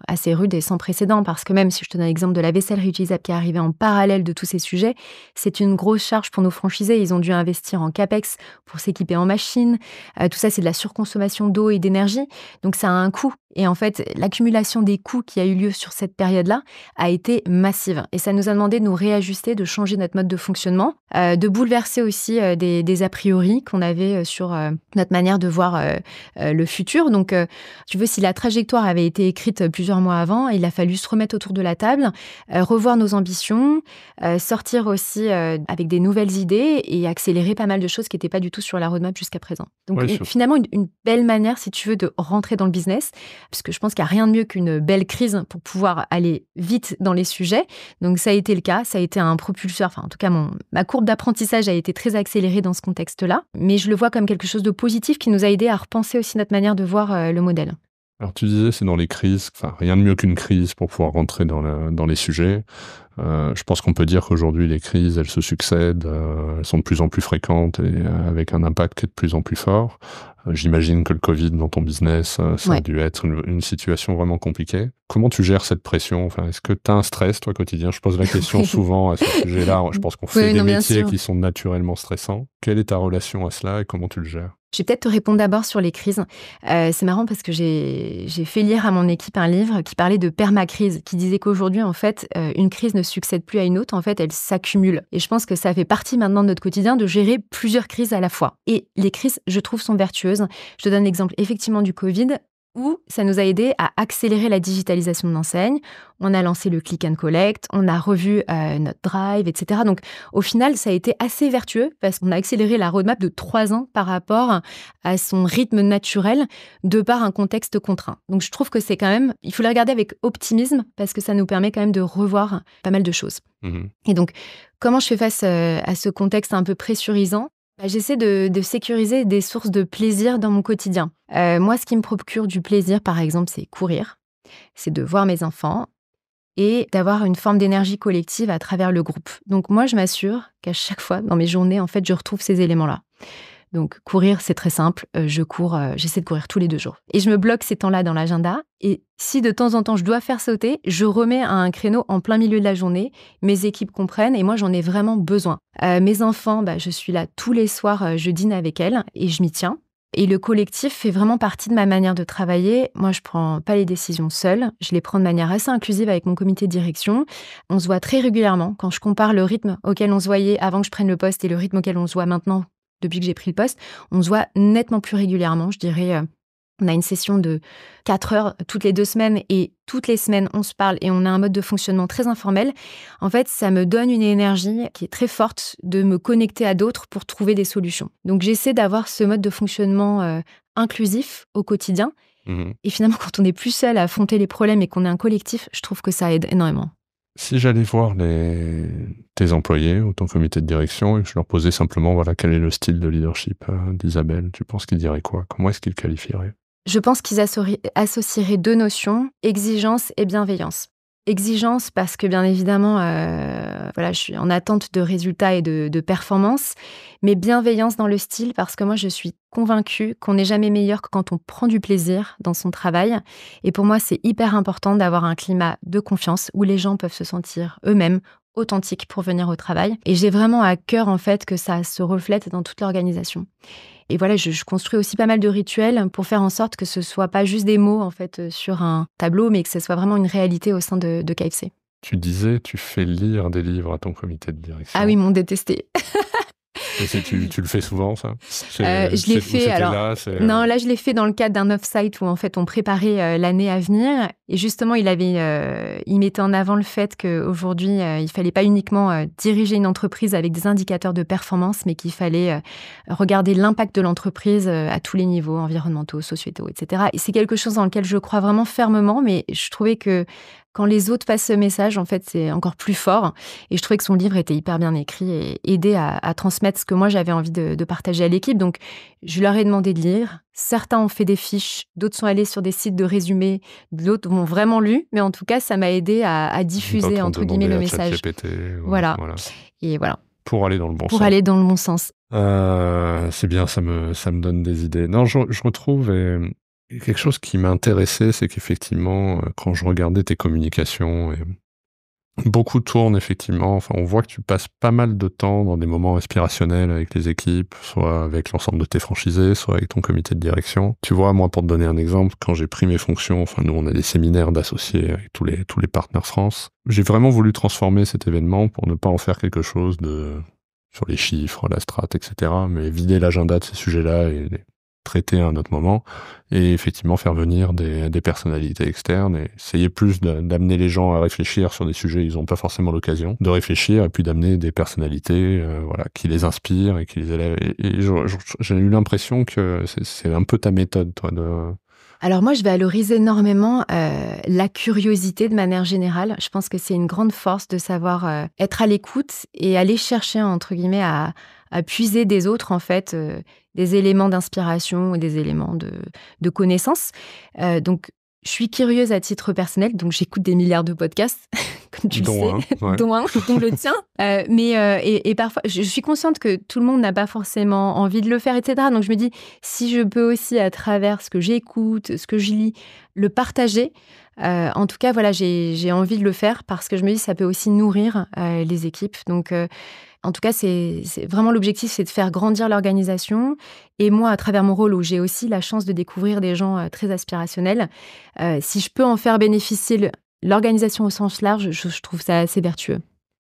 assez rude et sans précédent, parce que même si je te donne l'exemple de la vaisselle réutilisable qui est arrivée en parallèle de tous ces sujets, c'est une grosse charge pour nos franchisés. Ils ont dû investir en CAPEX pour s'équiper en machine. Euh, tout ça, c'est de la surconsommation d'eau et d'énergie, donc ça a un coût. Et en fait, l'accumulation des coûts qui a eu lieu sur cette période-là a été massive. Et ça nous a demandé de nous réajuster, de changer notre mode de fonctionnement, euh, de bouleverser aussi euh, des, a priori qu'on avait euh, sur notre manière de voir le futur. Donc, tu veux, si la trajectoire avait été écrite plusieurs mois avant, il a fallu se remettre autour de la table, revoir nos ambitions, sortir aussi avec des nouvelles idées et accélérer pas mal de choses qui n'étaient pas du tout sur la roadmap jusqu'à présent. Donc, finalement, une, une belle manière, si tu veux, de rentrer dans le business parce je pense qu'il n'y a rien de mieux qu'une belle crise pour pouvoir aller vite dans les sujets. Donc ça a été le cas, ça a été un propulseur, enfin en tout cas ma courbe d'apprentissage a été très accélérée dans ce contexte-là, mais je le vois comme quelque chose de positif qui nous a aidé à repenser aussi notre manière de voir euh, le modèle. Alors tu disais, c'est dans les crises, enfin rien de mieux qu'une crise pour pouvoir rentrer dans, les sujets. Euh, je pense qu'on peut dire qu'aujourd'hui les crises, elles se succèdent, euh, elles sont de plus en plus fréquentes et avec un impact qui est de plus en plus fort. J'imagine que le Covid dans ton business, euh, ça a dû être une, situation vraiment compliquée. Comment tu gères cette pression enfin, Est-ce que tu as un stress, toi, quotidien Je pose la question souvent à ce sujet-là. Je pense qu'on fait des métiers qui sont naturellement stressants. Quelle est ta relation à cela et comment tu le gères je vais peut-être te répondre d'abord sur les crises. Euh, c'est marrant parce que j'ai fait lire à mon équipe un livre qui parlait de permacrise, qui disait qu'aujourd'hui, en fait, euh, une crise ne succède plus à une autre, en fait, elle s'accumule. Et je pense que ça fait partie maintenant de notre quotidien de gérer plusieurs crises à la fois. Et les crises, je trouve, sont vertueuses. Je te donne l'exemple effectivement du Covid où ça nous a aidé à accélérer la digitalisation de l'enseigne. On a lancé le click and collect, on a revu euh, notre drive, etc. Donc au final, ça a été assez vertueux parce qu'on a accéléré la roadmap de trois ans par rapport à son rythme naturel de par un contexte contraint. Donc je trouve que c'est quand même, il faut le regarder avec optimisme parce que ça nous permet quand même de revoir pas mal de choses. Mmh et donc, comment je fais face euh, à ce contexte un peu pressurisant bah, j'essaie de, sécuriser des sources de plaisir dans mon quotidien. Euh, moi, ce qui me procure du plaisir, par exemple, c'est courir, c'est de voir mes enfants et d'avoir une forme d'énergie collective à travers le groupe. Donc moi, je m'assure qu'à chaque fois, dans mes journées, en fait, je retrouve ces éléments-là. Donc courir, c'est très simple. Euh, je cours, euh, j'essaie de courir tous les deux jours. Et je me bloque ces temps-là dans l'agenda. Et si de temps en temps je dois faire sauter, je remets à un créneau en plein milieu de la journée. Mes équipes comprennent et moi j'en ai vraiment besoin. Euh, mes enfants, bah, je suis là tous les soirs, je dîne avec elles et je m'y tiens. Et le collectif fait vraiment partie de ma manière de travailler. Moi, je ne prends pas les décisions seule. Je les prends de manière assez inclusive avec mon comité de direction. On se voit très régulièrement. Quand je compare le rythme auquel on se voyait avant que je prenne le poste et le rythme auquel on se voit maintenant depuis que j'ai pris le poste, on se voit nettement plus régulièrement, je dirais. Euh, on a une session de 4 heures toutes les deux semaines et toutes les semaines, on se parle et on a un mode de fonctionnement très informel. En fait, ça me donne une énergie qui est très forte de me connecter à d'autres pour trouver des solutions. Donc, j'essaie d'avoir ce mode de fonctionnement euh, inclusif au quotidien. Mmh et finalement, quand on n'est plus seul à affronter les problèmes et qu'on est un collectif, je trouve que ça aide énormément si j'allais voir tes employés ou ton comité de direction et que je leur posais simplement voilà quel est le style de leadership euh, d'Isabelle, tu penses qu'ils diraient quoi Comment est-ce qu'ils qualifieraient Je pense qu'ils associeraient deux notions, exigence et bienveillance exigence parce que bien évidemment, euh, voilà, je suis en attente de résultats et de, de, performances, mais bienveillance dans le style parce que moi, je suis convaincue qu'on n'est jamais meilleur que quand on prend du plaisir dans son travail. Et pour moi, c'est hyper important d'avoir un climat de confiance où les gens peuvent se sentir eux-mêmes authentiques pour venir au travail. Et j'ai vraiment à cœur en fait que ça se reflète dans toute l'organisation. Et voilà, je, construis aussi pas mal de rituels pour faire en sorte que ce soit pas juste des mots en fait euh, sur un tableau, mais que ce soit vraiment une réalité au sein de, KFC. Tu disais, tu fais lire des livres à ton comité de direction. Ah oui, mon détesté. tu, le fais souvent, ça euh, Je l'ai fait. non, euh, là, je l'ai fait dans le cadre d'un off-site où, en fait, on préparait euh, l'année à venir. Et justement, il, avait, il mettait en avant le fait qu'aujourd'hui, il ne fallait pas uniquement diriger une entreprise avec des indicateurs de performance, mais qu'il fallait regarder l'impact de l'entreprise à tous les niveaux, environnementaux, sociétaux, etc. Et c'est quelque chose dans lequel je crois vraiment fermement, mais je trouvais que quand les autres passent ce message, en fait, c'est encore plus fort. Et je trouvais que son livre était hyper bien écrit et aidait à, à transmettre que moi j'avais envie de, partager à l'équipe. Donc, je leur ai demandé de lire. Certains ont fait des fiches, d'autres sont allés sur des sites de résumés, d'autres m'ont vraiment lu. Mais en tout cas, ça m'a aidé à, diffuser, entre guillemets, le message. voilà. Et voilà. Pour aller dans le bon Pour sens. Pour aller dans le bon sens. Euh, c'est bien, ça me, ça me donne des idées. Non, je, je retrouve quelque chose qui m'intéressait, c'est qu'effectivement, euh, quand je regardais tes communications et Beaucoup tournent, effectivement. on voit que tu passes pas mal de temps dans des moments inspirationnels avec les équipes, soit avec l'ensemble de tes franchisés, soit avec ton comité de direction. Tu vois, moi, pour te donner un exemple, quand j'ai pris mes fonctions, enfin, nous, on a des séminaires d'associés avec tous les, tous les partenaires France. J'ai vraiment voulu transformer cet événement pour ne pas en faire quelque chose de, sur les chiffres, la strate, etc., mais vider l'agenda de ces sujets-là et traiter à un autre moment et effectivement faire venir des, personnalités externes et essayer plus d'amener les gens à réfléchir sur des sujets ils n'ont pas forcément l'occasion de réfléchir et puis d'amener des personnalités euh, voilà qui les inspirent et qui les élèvent j'ai eu l'impression que c'est un peu ta méthode toi de alors moi, je valorise énormément euh, la curiosité de manière générale. Je pense que c'est une grande force de savoir euh, être à l'écoute et aller chercher, entre guillemets, à, à puiser des autres, en fait, euh, des éléments d'inspiration et des éléments de, de connaissances. Euh, donc, je suis curieuse à titre personnel, donc j'écoute des milliards de podcasts, comme tu le sais, un, dont, un, dont le tien. Euh, mais et, parfois, je suis consciente que tout le monde n'a pas forcément envie de le faire, etc. Donc je me dis, si je peux aussi à travers ce que j'écoute, ce que je lis, le partager. en tout cas, voilà, j'ai envie de le faire parce que je me dis, ça peut aussi nourrir les équipes. Donc en tout cas, c'est vraiment l'objectif, c'est de faire grandir l'organisation. Et moi, à travers mon rôle, où j'ai aussi la chance de découvrir des gens euh, très aspirationnels, euh, si je peux en faire bénéficier l'organisation au sens large, je, trouve ça assez vertueux.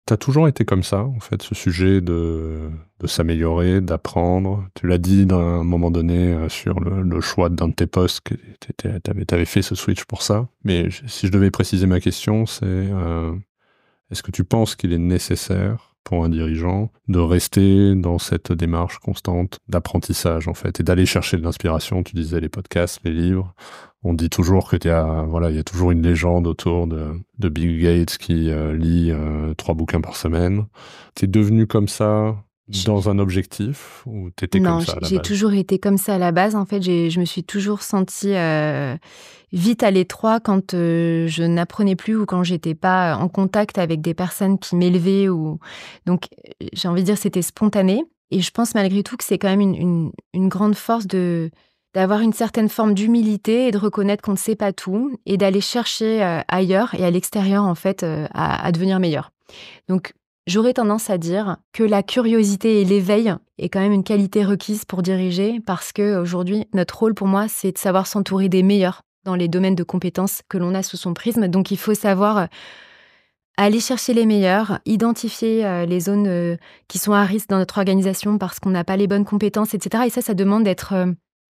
Tu as toujours été comme ça, en fait, ce sujet de, s'améliorer, d'apprendre. Tu l'as dit à un moment donné euh, sur le, choix d'un de tes postes, que tu avais, fait ce switch pour ça. Mais si je devais préciser ma question, c'est est-ce que tu penses qu'il est nécessaire pour un dirigeant de rester dans cette démarche constante d'apprentissage en fait et d'aller chercher de l'inspiration. Tu disais les podcasts, les livres. On dit toujours que y a, voilà, il y a toujours une légende autour de, de Bill Gates qui euh, lit euh, trois bouquins par semaine. T'es devenu comme ça dans un objectif ou t'étais comme ça à la base Non, j'ai toujours été comme ça à la base. En fait, je me suis toujours sentie euh, vite à l'étroit quand euh, je n'apprenais plus ou quand j'étais pas en contact avec des personnes qui m'élevaient. Ou... Donc, j'ai envie de dire c'était spontané. Et je pense malgré tout que c'est quand même une, une, grande force de d'avoir une certaine forme d'humilité et de reconnaître qu'on ne sait pas tout et d'aller chercher euh, ailleurs et à l'extérieur en fait à, à devenir meilleur. Donc J'aurais tendance à dire que la curiosité et l'éveil est quand même une qualité requise pour diriger parce que aujourd'hui, notre rôle pour moi, c'est de savoir s'entourer des meilleurs dans les domaines de compétences que l'on a sous son prisme. Donc il faut savoir euh, aller chercher les meilleurs, identifier euh, les zones euh, qui sont à risque dans notre organisation parce qu'on n'a pas les bonnes compétences, etc. Et ça, ça demande d'être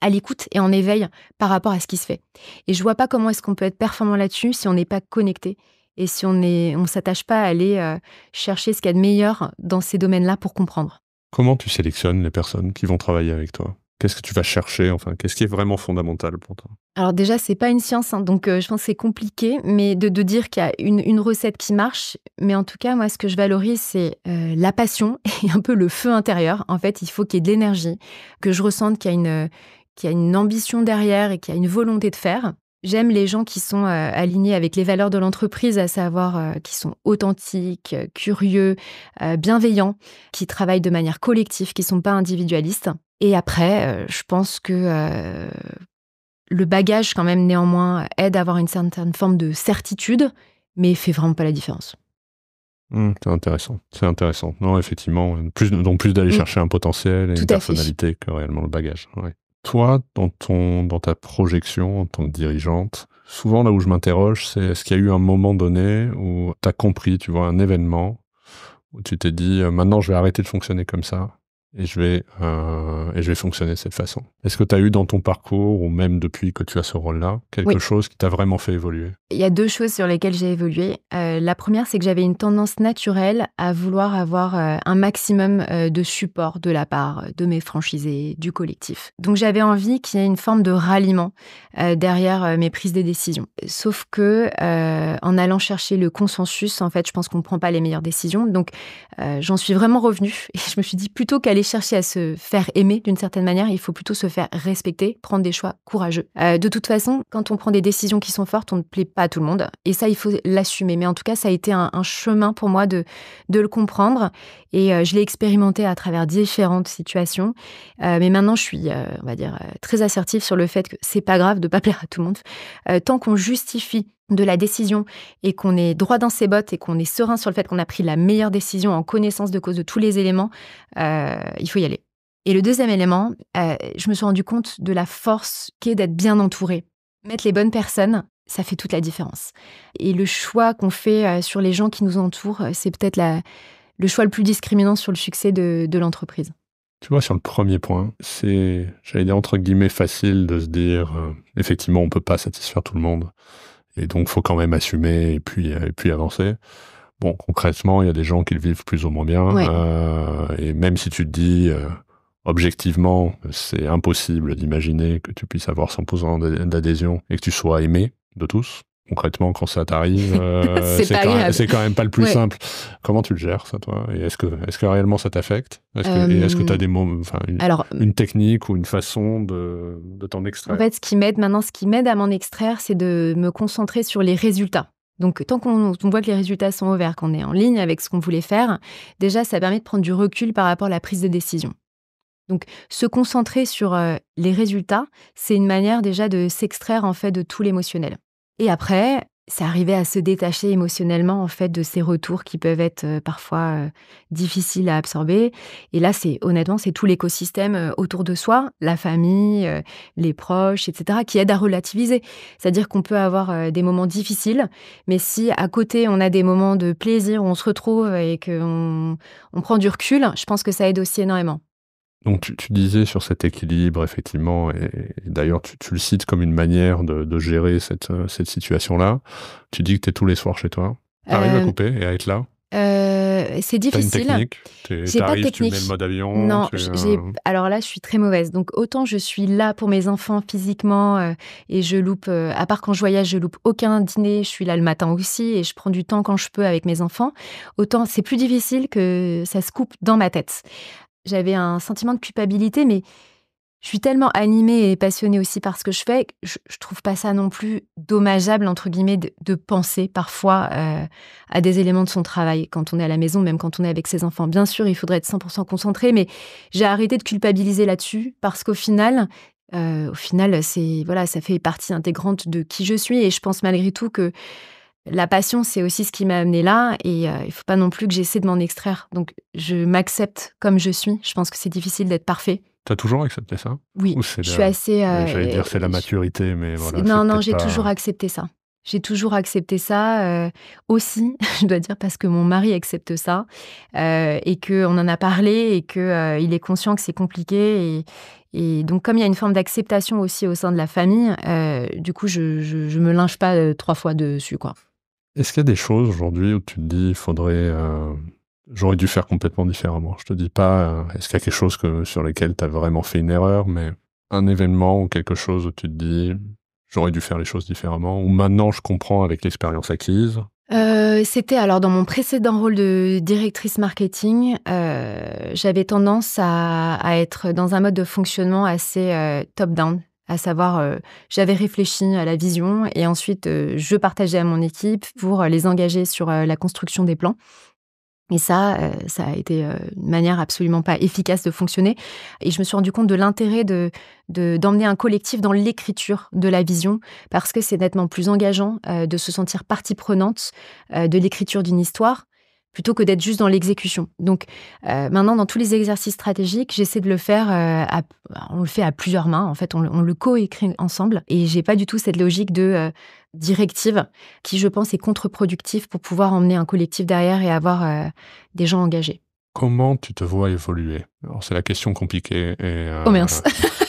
à l'écoute et en éveil par rapport à ce qui se fait. Et je vois pas comment est-ce qu'on peut être performant là-dessus si on n'est pas connecté et si on ne s'attache pas à aller euh, chercher ce qu'il y a de meilleur dans ces domaines-là pour comprendre. Comment tu sélectionnes les personnes qui vont travailler avec toi Qu'est-ce que tu vas chercher Enfin, qu'est-ce qui est vraiment fondamental pour toi Alors déjà, c'est pas une science, hein, donc euh, je pense c'est compliqué, mais de, dire qu'il y a une, recette qui marche. Mais en tout cas, moi, ce que je valorise, c'est euh, la passion et un peu le feu intérieur. En fait, il faut qu'il y ait de l'énergie, que je ressente qu'il y a une qu'il y a une ambition derrière et qu'il y a une volonté de faire. J'aime les gens qui sont euh, alignés avec les valeurs de l'entreprise, à savoir euh, qui sont authentiques, euh, curieux, bienveillants, qui travaillent de manière collective, qui ne sont pas individualistes. Et après, je pense que le bagage, quand même, néanmoins, aide à avoir une certaine forme de certitude, mais fait vraiment pas la différence. Mmh, c'est intéressant. C'est intéressant. Non, effectivement, plus, plus d'aller mmh. chercher un potentiel et une personnalité que réellement le bagage. Toi, dans, ton, dans ta projection en tant que dirigeante, souvent là où je m'interroge, c'est est-ce qu'il y a eu un moment donné où tu as compris, tu vois, un événement, où tu t'es dit, euh, maintenant je vais arrêter de fonctionner comme ça et je vais, euh, et je vais fonctionner de cette façon. Est-ce que tu as eu dans ton parcours, ou même depuis que tu as ce rôle-là, quelque chose qui t'a vraiment fait évoluer Il y a deux choses sur lesquelles j'ai évolué. Euh, la première, c'est que j'avais une tendance naturelle à vouloir avoir euh, un maximum de support de la part de mes franchisés, du collectif. Donc j'avais envie qu'il y ait une forme de ralliement derrière mes prises de décision. Sauf que en allant chercher le consensus, en fait, je pense qu'on ne prend pas les meilleures décisions. Donc j'en suis vraiment revenue et je me suis dit plutôt qu'aller chercher à se faire aimer d'une certaine manière, il faut plutôt se faire respecter, prendre des choix courageux. Euh, de toute façon, quand on prend des décisions qui sont fortes, on ne plaît pas à tout le monde. Et ça, il faut l'assumer. Mais en tout cas, ça a été un, chemin pour moi de, de le comprendre. Et euh, je l'ai expérimenté à travers différentes situations. Euh, mais maintenant, je suis, on va dire, très assertive sur le fait que c'est pas grave de ne pas plaire à tout le monde. tant qu'on justifie de la décision et qu'on est droit dans ses bottes et qu'on est serein sur le fait qu'on a pris la meilleure décision en connaissance de cause de tous les éléments, euh, il faut y aller. Et le deuxième élément, euh, je me suis rendu compte de la force qu'est d'être bien entouré. Mettre les bonnes personnes, ça fait toute la différence. Et le choix qu'on fait euh, sur les gens qui nous entourent, c'est peut-être le choix le plus discriminant sur le succès de, l'entreprise. Tu vois, sur le premier point, c'est, j'allais dire entre guillemets, facile de se dire, effectivement, on ne peut pas satisfaire tout le monde. Et donc, faut quand même assumer euh, et puis, avancer. Bon, concrètement, il y a des gens qui le vivent plus ou moins bien. Euh, et même si tu te dis, euh, objectivement, c'est impossible d'imaginer que tu puisses avoir 100% d'adhésion et que tu sois aimé de tous, concrètement quand ça t'arrive euh, c'est quand, même pas le plus simple comment tu le gères ça toi et est-ce que est-ce que réellement ça t'affecte est-ce que tu as euh, des mots une, une technique ou une façon de, de t'en extraire en fait ce qui m'aide maintenant ce qui m'aide à m'en extraire c'est de me concentrer sur les résultats donc, tant qu'on voit que les résultats sont ouverts, qu'on est en ligne avec ce qu'on voulait faire, déjà, ça permet de prendre du recul par rapport à la prise de décision. Donc, se concentrer sur euh, les résultats, c'est une manière déjà de s'extraire en fait de tout l'émotionnel. Et après, c'est arrivait à se détacher émotionnellement en fait de ces retours qui peuvent être euh, parfois euh, difficiles à absorber et là c'est honnêtement c'est tout l'écosystème euh, autour de soi la famille les proches etc qui aide à relativiser c'est à dire qu'on peut avoir des moments difficiles mais si à côté on a des moments de plaisir où on se retrouve et qu'on on prend du recul je pense que ça aide aussi énormément donc tu, disais sur cet équilibre, effectivement, et, d'ailleurs tu, le cites comme une manière de, gérer euh, cette, situation-là. Tu dis que tu es tous les soirs chez toi. Tu arrives à euh, couper et à être là euh, c'est difficile. C'est pas technique. Tu mets le mode avion Non, alors là, je suis très mauvaise. Donc, autant je suis là pour mes enfants physiquement et je loupe, à part quand je voyage, je loupe aucun dîner. Je suis là le matin aussi et je prends du temps quand je peux avec mes enfants. Autant c'est plus difficile que ça se coupe dans ma tête j'avais un sentiment de culpabilité, mais je suis tellement animée et passionnée aussi par ce que je fais, je, je trouve pas ça non plus dommageable, entre guillemets, de, penser parfois euh, à des éléments de son travail quand on est à la maison, même quand on est avec ses enfants. Bien sûr, il faudrait être 100% concentré, mais j'ai arrêté de culpabiliser là-dessus parce qu'au final, euh, au final, c'est voilà, ça fait partie intégrante de qui je suis et je pense malgré tout que la passion, c'est aussi ce qui m'a amené là, et il euh, il faut pas non plus que j'essaie de m'en extraire. Donc, je m'accepte comme je suis. Je pense que c'est difficile d'être parfait. Tu as toujours accepté ça Oui. je suis assez. Euh, j'allais dire c'est la maturité, mais voilà. Non, non, j'ai toujours accepté ça. J'ai toujours accepté ça euh, aussi, je dois dire, parce que mon mari accepte ça et qu'on en a parlé et qu'il est conscient que c'est compliqué et, donc, comme il y a une forme d'acceptation aussi au sein de la famille, du coup, je, ne me linge pas trois fois dessus, quoi. Est-ce qu'il y a des choses aujourd'hui où tu te dis, il faudrait, euh, j'aurais dû faire complètement différemment Je te dis pas, euh, est-ce qu'il y a quelque chose sur lequel tu as vraiment fait une erreur, mais un événement ou quelque chose où tu te dis, j'aurais dû faire les choses différemment, ou maintenant je comprends avec l'expérience acquise euh, C'était alors dans mon précédent rôle de directrice marketing, j'avais tendance à, être dans un mode de fonctionnement assez top-down à savoir euh, j'avais réfléchi à la vision et ensuite euh, je partageais à mon équipe pour euh, les engager sur la construction des plans. Et ça, ça a été une manière absolument pas efficace de fonctionner. Et je me suis rendu compte de l'intérêt d'emmener un collectif dans l'écriture de la vision, parce que c'est nettement plus engageant de se sentir partie prenante de l'écriture d'une histoire plutôt que d'être juste dans l'exécution. Donc euh, maintenant, dans tous les exercices stratégiques, j'essaie de le faire, euh, on le fait à plusieurs mains, en fait, on, le co-écrit ensemble, et j'ai pas du tout cette logique de euh, directive qui, je pense, est contre-productive pour pouvoir emmener un collectif derrière et avoir des gens engagés. Comment tu te vois évoluer C'est la question compliquée. Et, oh,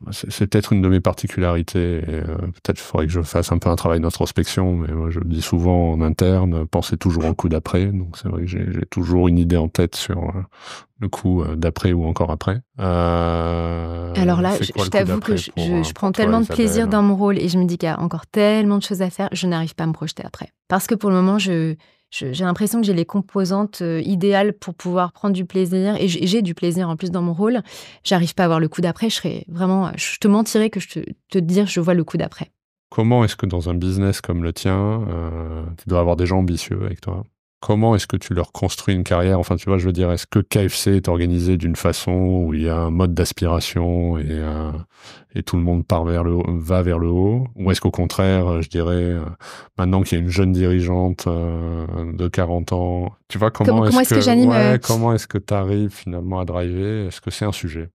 Bah, c'est peut-être une de mes particularités. Euh, peut-être faudrait que je fasse un peu un travail d'introspection, mais moi je le dis souvent en interne, pensez toujours au coup d'après. Donc c'est vrai que j'ai toujours une idée en tête sur euh, le coup euh, d'après ou encore après. Alors là, je, t'avoue que je prends tellement de plaisir dans mon rôle et je me dis qu'il y a encore tellement de choses à faire, je n'arrive pas à me projeter après. Parce que pour le moment, je j'ai l'impression que j'ai les composantes euh, idéales pour pouvoir prendre du plaisir. Et j'ai du plaisir en plus dans mon rôle. J'arrive pas à voir le coup d'après. Je serais vraiment, je te mentirais que je te, dire je vois le coup d'après. Comment est-ce que dans un business comme le tien, euh, tu dois avoir des gens ambitieux avec toi comment est-ce que tu leur construis une carrière Enfin, tu vois, je veux dire, est-ce que KFC est organisé d'une façon où il y a un mode d'aspiration et, euh, tout le monde part vers le, va vers le haut Ou est-ce qu'au contraire, je dirais, euh, maintenant qu'il y a une jeune dirigeante euh, de 40 ans, tu vois, comment, est-ce que, j'anime Comment est-ce que tu arrives finalement à driver Est-ce que c'est un sujet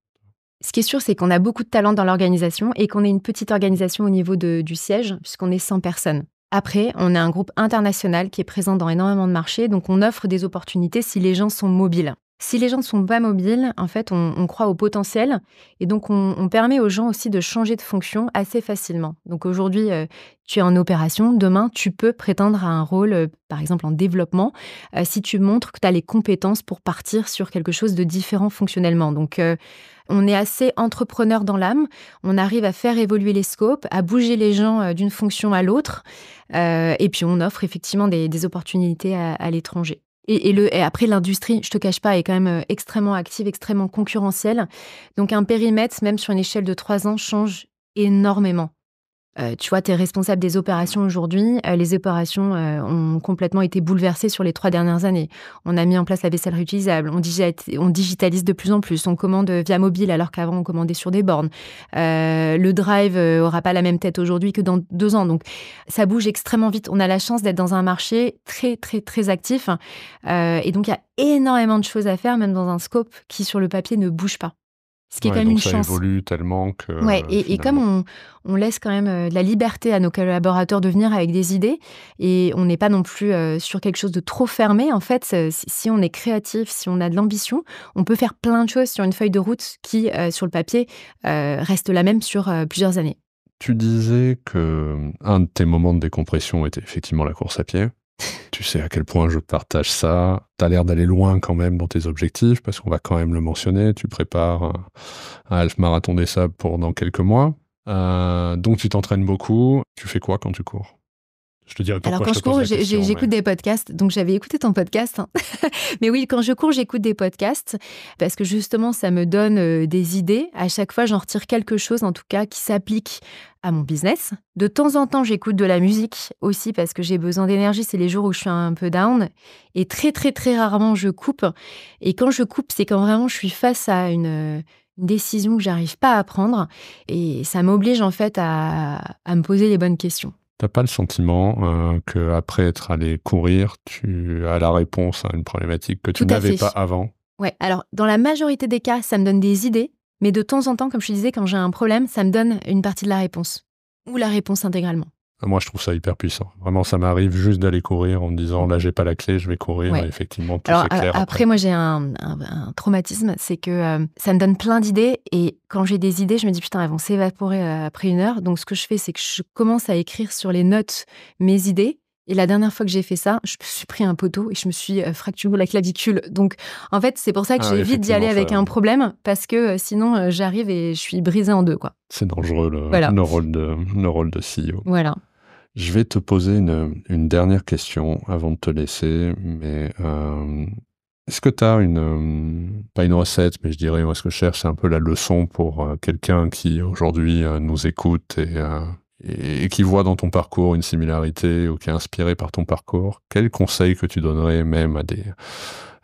ce qui est sûr, c'est qu'on a beaucoup de talent dans l'organisation et qu'on est une petite organisation au niveau du siège, puisqu'on est 100 personnes. Après, on est un groupe international qui est présent dans énormément de marchés, donc on offre des opportunités si les gens sont mobiles si les gens ne sont pas mobiles, en fait, on, croit au potentiel et donc on, permet aux gens aussi de changer de fonction assez facilement. Donc aujourd'hui, euh, tu es en opération, demain, tu peux prétendre à un rôle, euh, par exemple en développement, euh, si tu montres que tu as les compétences pour partir sur quelque chose de différent fonctionnellement. Donc on est assez entrepreneur dans l'âme, on arrive à faire évoluer les scopes, à bouger les gens d'une fonction à l'autre, et puis on offre effectivement des, opportunités à l'étranger. Et, le, et après, l'industrie, je te cache pas, est quand même euh, extrêmement active, extrêmement concurrentielle. Donc un périmètre, même sur une échelle de trois ans, change énormément. Euh, tu vois, tu es responsable des opérations aujourd'hui. Euh, les opérations euh, ont complètement été bouleversées sur les trois dernières années. On a mis en place la vaisselle réutilisable, on, on digitalise de plus en plus, on commande via mobile alors qu'avant on commandait sur des bornes. le drive aura pas la même tête aujourd'hui que dans deux ans. Donc ça bouge extrêmement vite. On a la chance d'être dans un marché très, très, très actif. et donc il y a énormément de choses à faire, même dans un scope qui sur le papier ne bouge pas. Ce qui est quand même une chance. évolue tellement que. Ouais, et, comme on, on, laisse quand même euh, de la liberté à nos collaborateurs de venir avec des idées, et on n'est pas non plus euh, sur quelque chose de trop fermé, en fait, euh, si on est créatif, si on a de l'ambition, on peut faire plein de choses sur une feuille de route qui, sur le papier, reste la même sur plusieurs années. Tu disais que un de tes moments de décompression était effectivement la course à pied tu sais à quel point je partage ça. Tu as l'air d'aller loin quand même dans tes objectifs, parce qu'on va quand même le mentionner. Tu prépares un, half marathon des sables pour dans quelques mois. Euh, donc tu t'entraînes beaucoup. Tu fais quoi quand tu cours je te Alors quand je, cours, j'écoute des podcasts. Donc j'avais écouté ton podcast. Hein. mais oui, quand je cours, j'écoute des podcasts parce que justement, ça me donne euh, des idées. À chaque fois, j'en retire quelque chose, en tout cas, qui s'applique à mon business. De temps en temps, j'écoute de la musique aussi parce que j'ai besoin d'énergie. C'est les jours où je suis un peu down. Et très, très, très rarement, je coupe. Et quand je coupe, c'est quand vraiment je suis face à une... Euh, décision que j'arrive pas à prendre et ça m'oblige en fait à, me poser les bonnes questions. T'as pas le sentiment euh, qu'après être allé courir, tu as la réponse à une problématique que tu n'avais pas avant Ouais. Alors, dans la majorité des cas, ça me donne des idées, mais de temps en temps, comme je te disais, quand j'ai un problème, ça me donne une partie de la réponse ou la réponse intégralement. Moi, je trouve ça hyper puissant. Vraiment, ça m'arrive juste d'aller courir en me disant là, j'ai pas la clé, je vais courir. effectivement, tout s'éclaire. Après, après, moi, j'ai un, traumatisme, c'est que euh, ça me donne plein d'idées. Et quand j'ai des idées, je me dis putain, elles vont s'évaporer euh, après une heure. Donc, ce que je fais, c'est que je commence à écrire sur les notes mes idées. Et la dernière fois que j'ai fait ça, je me suis pris un poteau et je me suis euh, fracturé la clavicule. Donc, en fait, c'est pour ça que ah j'évite d'y aller avec un problème parce que sinon, j'arrive et je suis brisé en deux, quoi. C'est dangereux le, rôle de, rôle de CEO. Voilà. Je vais te poser une, dernière question avant de te laisser, mais euh, est-ce que tu as une, euh, pas une recette, mais je dirais, moi, ce que je cherche, c'est un peu la leçon pour euh, quelqu'un qui aujourd'hui nous écoute et, qui voit dans ton parcours une similarité ou qui est inspiré par ton parcours. Quel conseil que tu donnerais même à des,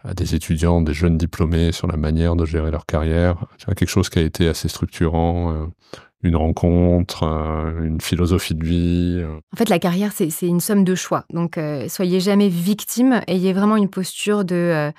à des étudiants, des jeunes diplômés sur la manière de gérer leur carrière Quelque chose qui a été assez structurant une rencontre, euh, une philosophie de vie. Euh. En fait, la carrière, c'est une somme de choix. Donc, euh, soyez jamais victime, ayez vraiment une posture de...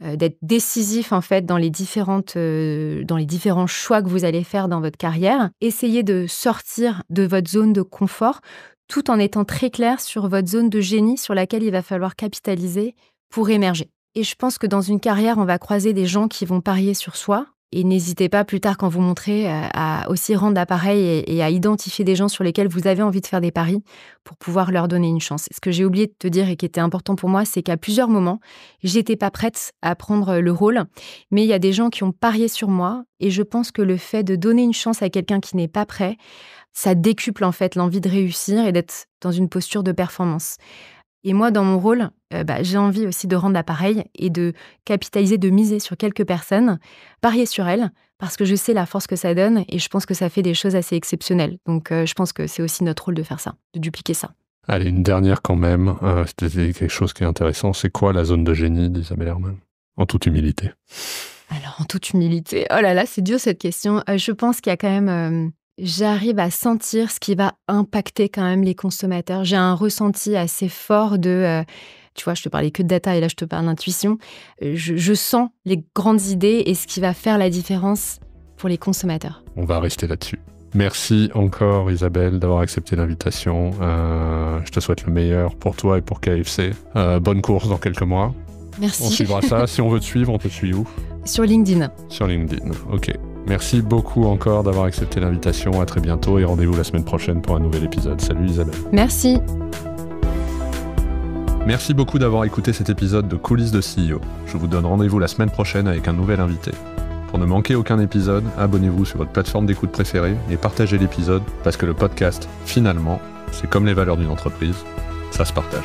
d'être décisif en fait dans les différentes dans les différents choix que vous allez faire dans votre carrière essayez de sortir de votre zone de confort tout en étant très clair sur votre zone de génie sur laquelle il va falloir capitaliser pour émerger et je pense que dans une carrière on va croiser des gens qui vont parier sur soi et n'hésitez pas plus tard quand vous montrez euh, à aussi rendre l'appareil et, et, à identifier des gens sur lesquels vous avez envie de faire des paris pour pouvoir leur donner une chance. Ce que j'ai oublié de te dire et qui était important pour moi, c'est qu'à plusieurs moments, j'étais pas prête à prendre euh, le rôle, mais il y a des gens qui ont parié sur moi et je pense que le fait de donner une chance à quelqu'un qui n'est pas prêt, ça décuple en fait l'envie de réussir et d'être dans une posture de performance. Et moi, dans mon rôle, euh, bah, j'ai envie aussi de rendre l'appareil et de capitaliser, de miser sur quelques personnes, parier sur elles, parce que je sais la force que ça donne et je pense que ça fait des choses assez exceptionnelles. Donc euh, je pense que c'est aussi notre rôle de faire ça, de dupliquer ça. Allez, une dernière quand même. Euh, c'était quelque chose qui est intéressant. C'est quoi la zone de génie d'Isabelle Herman En toute humilité. Alors, en toute humilité, oh là là, c'est dur cette question. je pense qu'il y a quand même j'arrive à sentir ce qui va impacter quand même les consommateurs. J'ai un ressenti assez fort de, euh, tu vois, je te parlais que de data et là je te parle d'intuition. Euh, je, sens les grandes idées et ce qui va faire la différence pour les consommateurs. On va rester là-dessus. Merci encore Isabelle d'avoir accepté l'invitation. Euh, je te souhaite le meilleur pour toi et pour KFC. bonne course dans quelques mois. Merci. On suivra ça. Si on veut te suivre, on te suit où Sur LinkedIn. Sur LinkedIn, ok. Merci beaucoup encore d'avoir accepté l'invitation. À très bientôt et rendez-vous la semaine prochaine pour un nouvel épisode. Salut Isabelle. Merci. Merci beaucoup d'avoir écouté cet épisode de Coulisses de CEO. Je vous donne rendez-vous la semaine prochaine avec un nouvel invité. Pour ne manquer aucun épisode, abonnez-vous sur votre plateforme d'écoute préférée et partagez l'épisode parce que le podcast, finalement, c'est comme les valeurs d'une entreprise, ça se partage.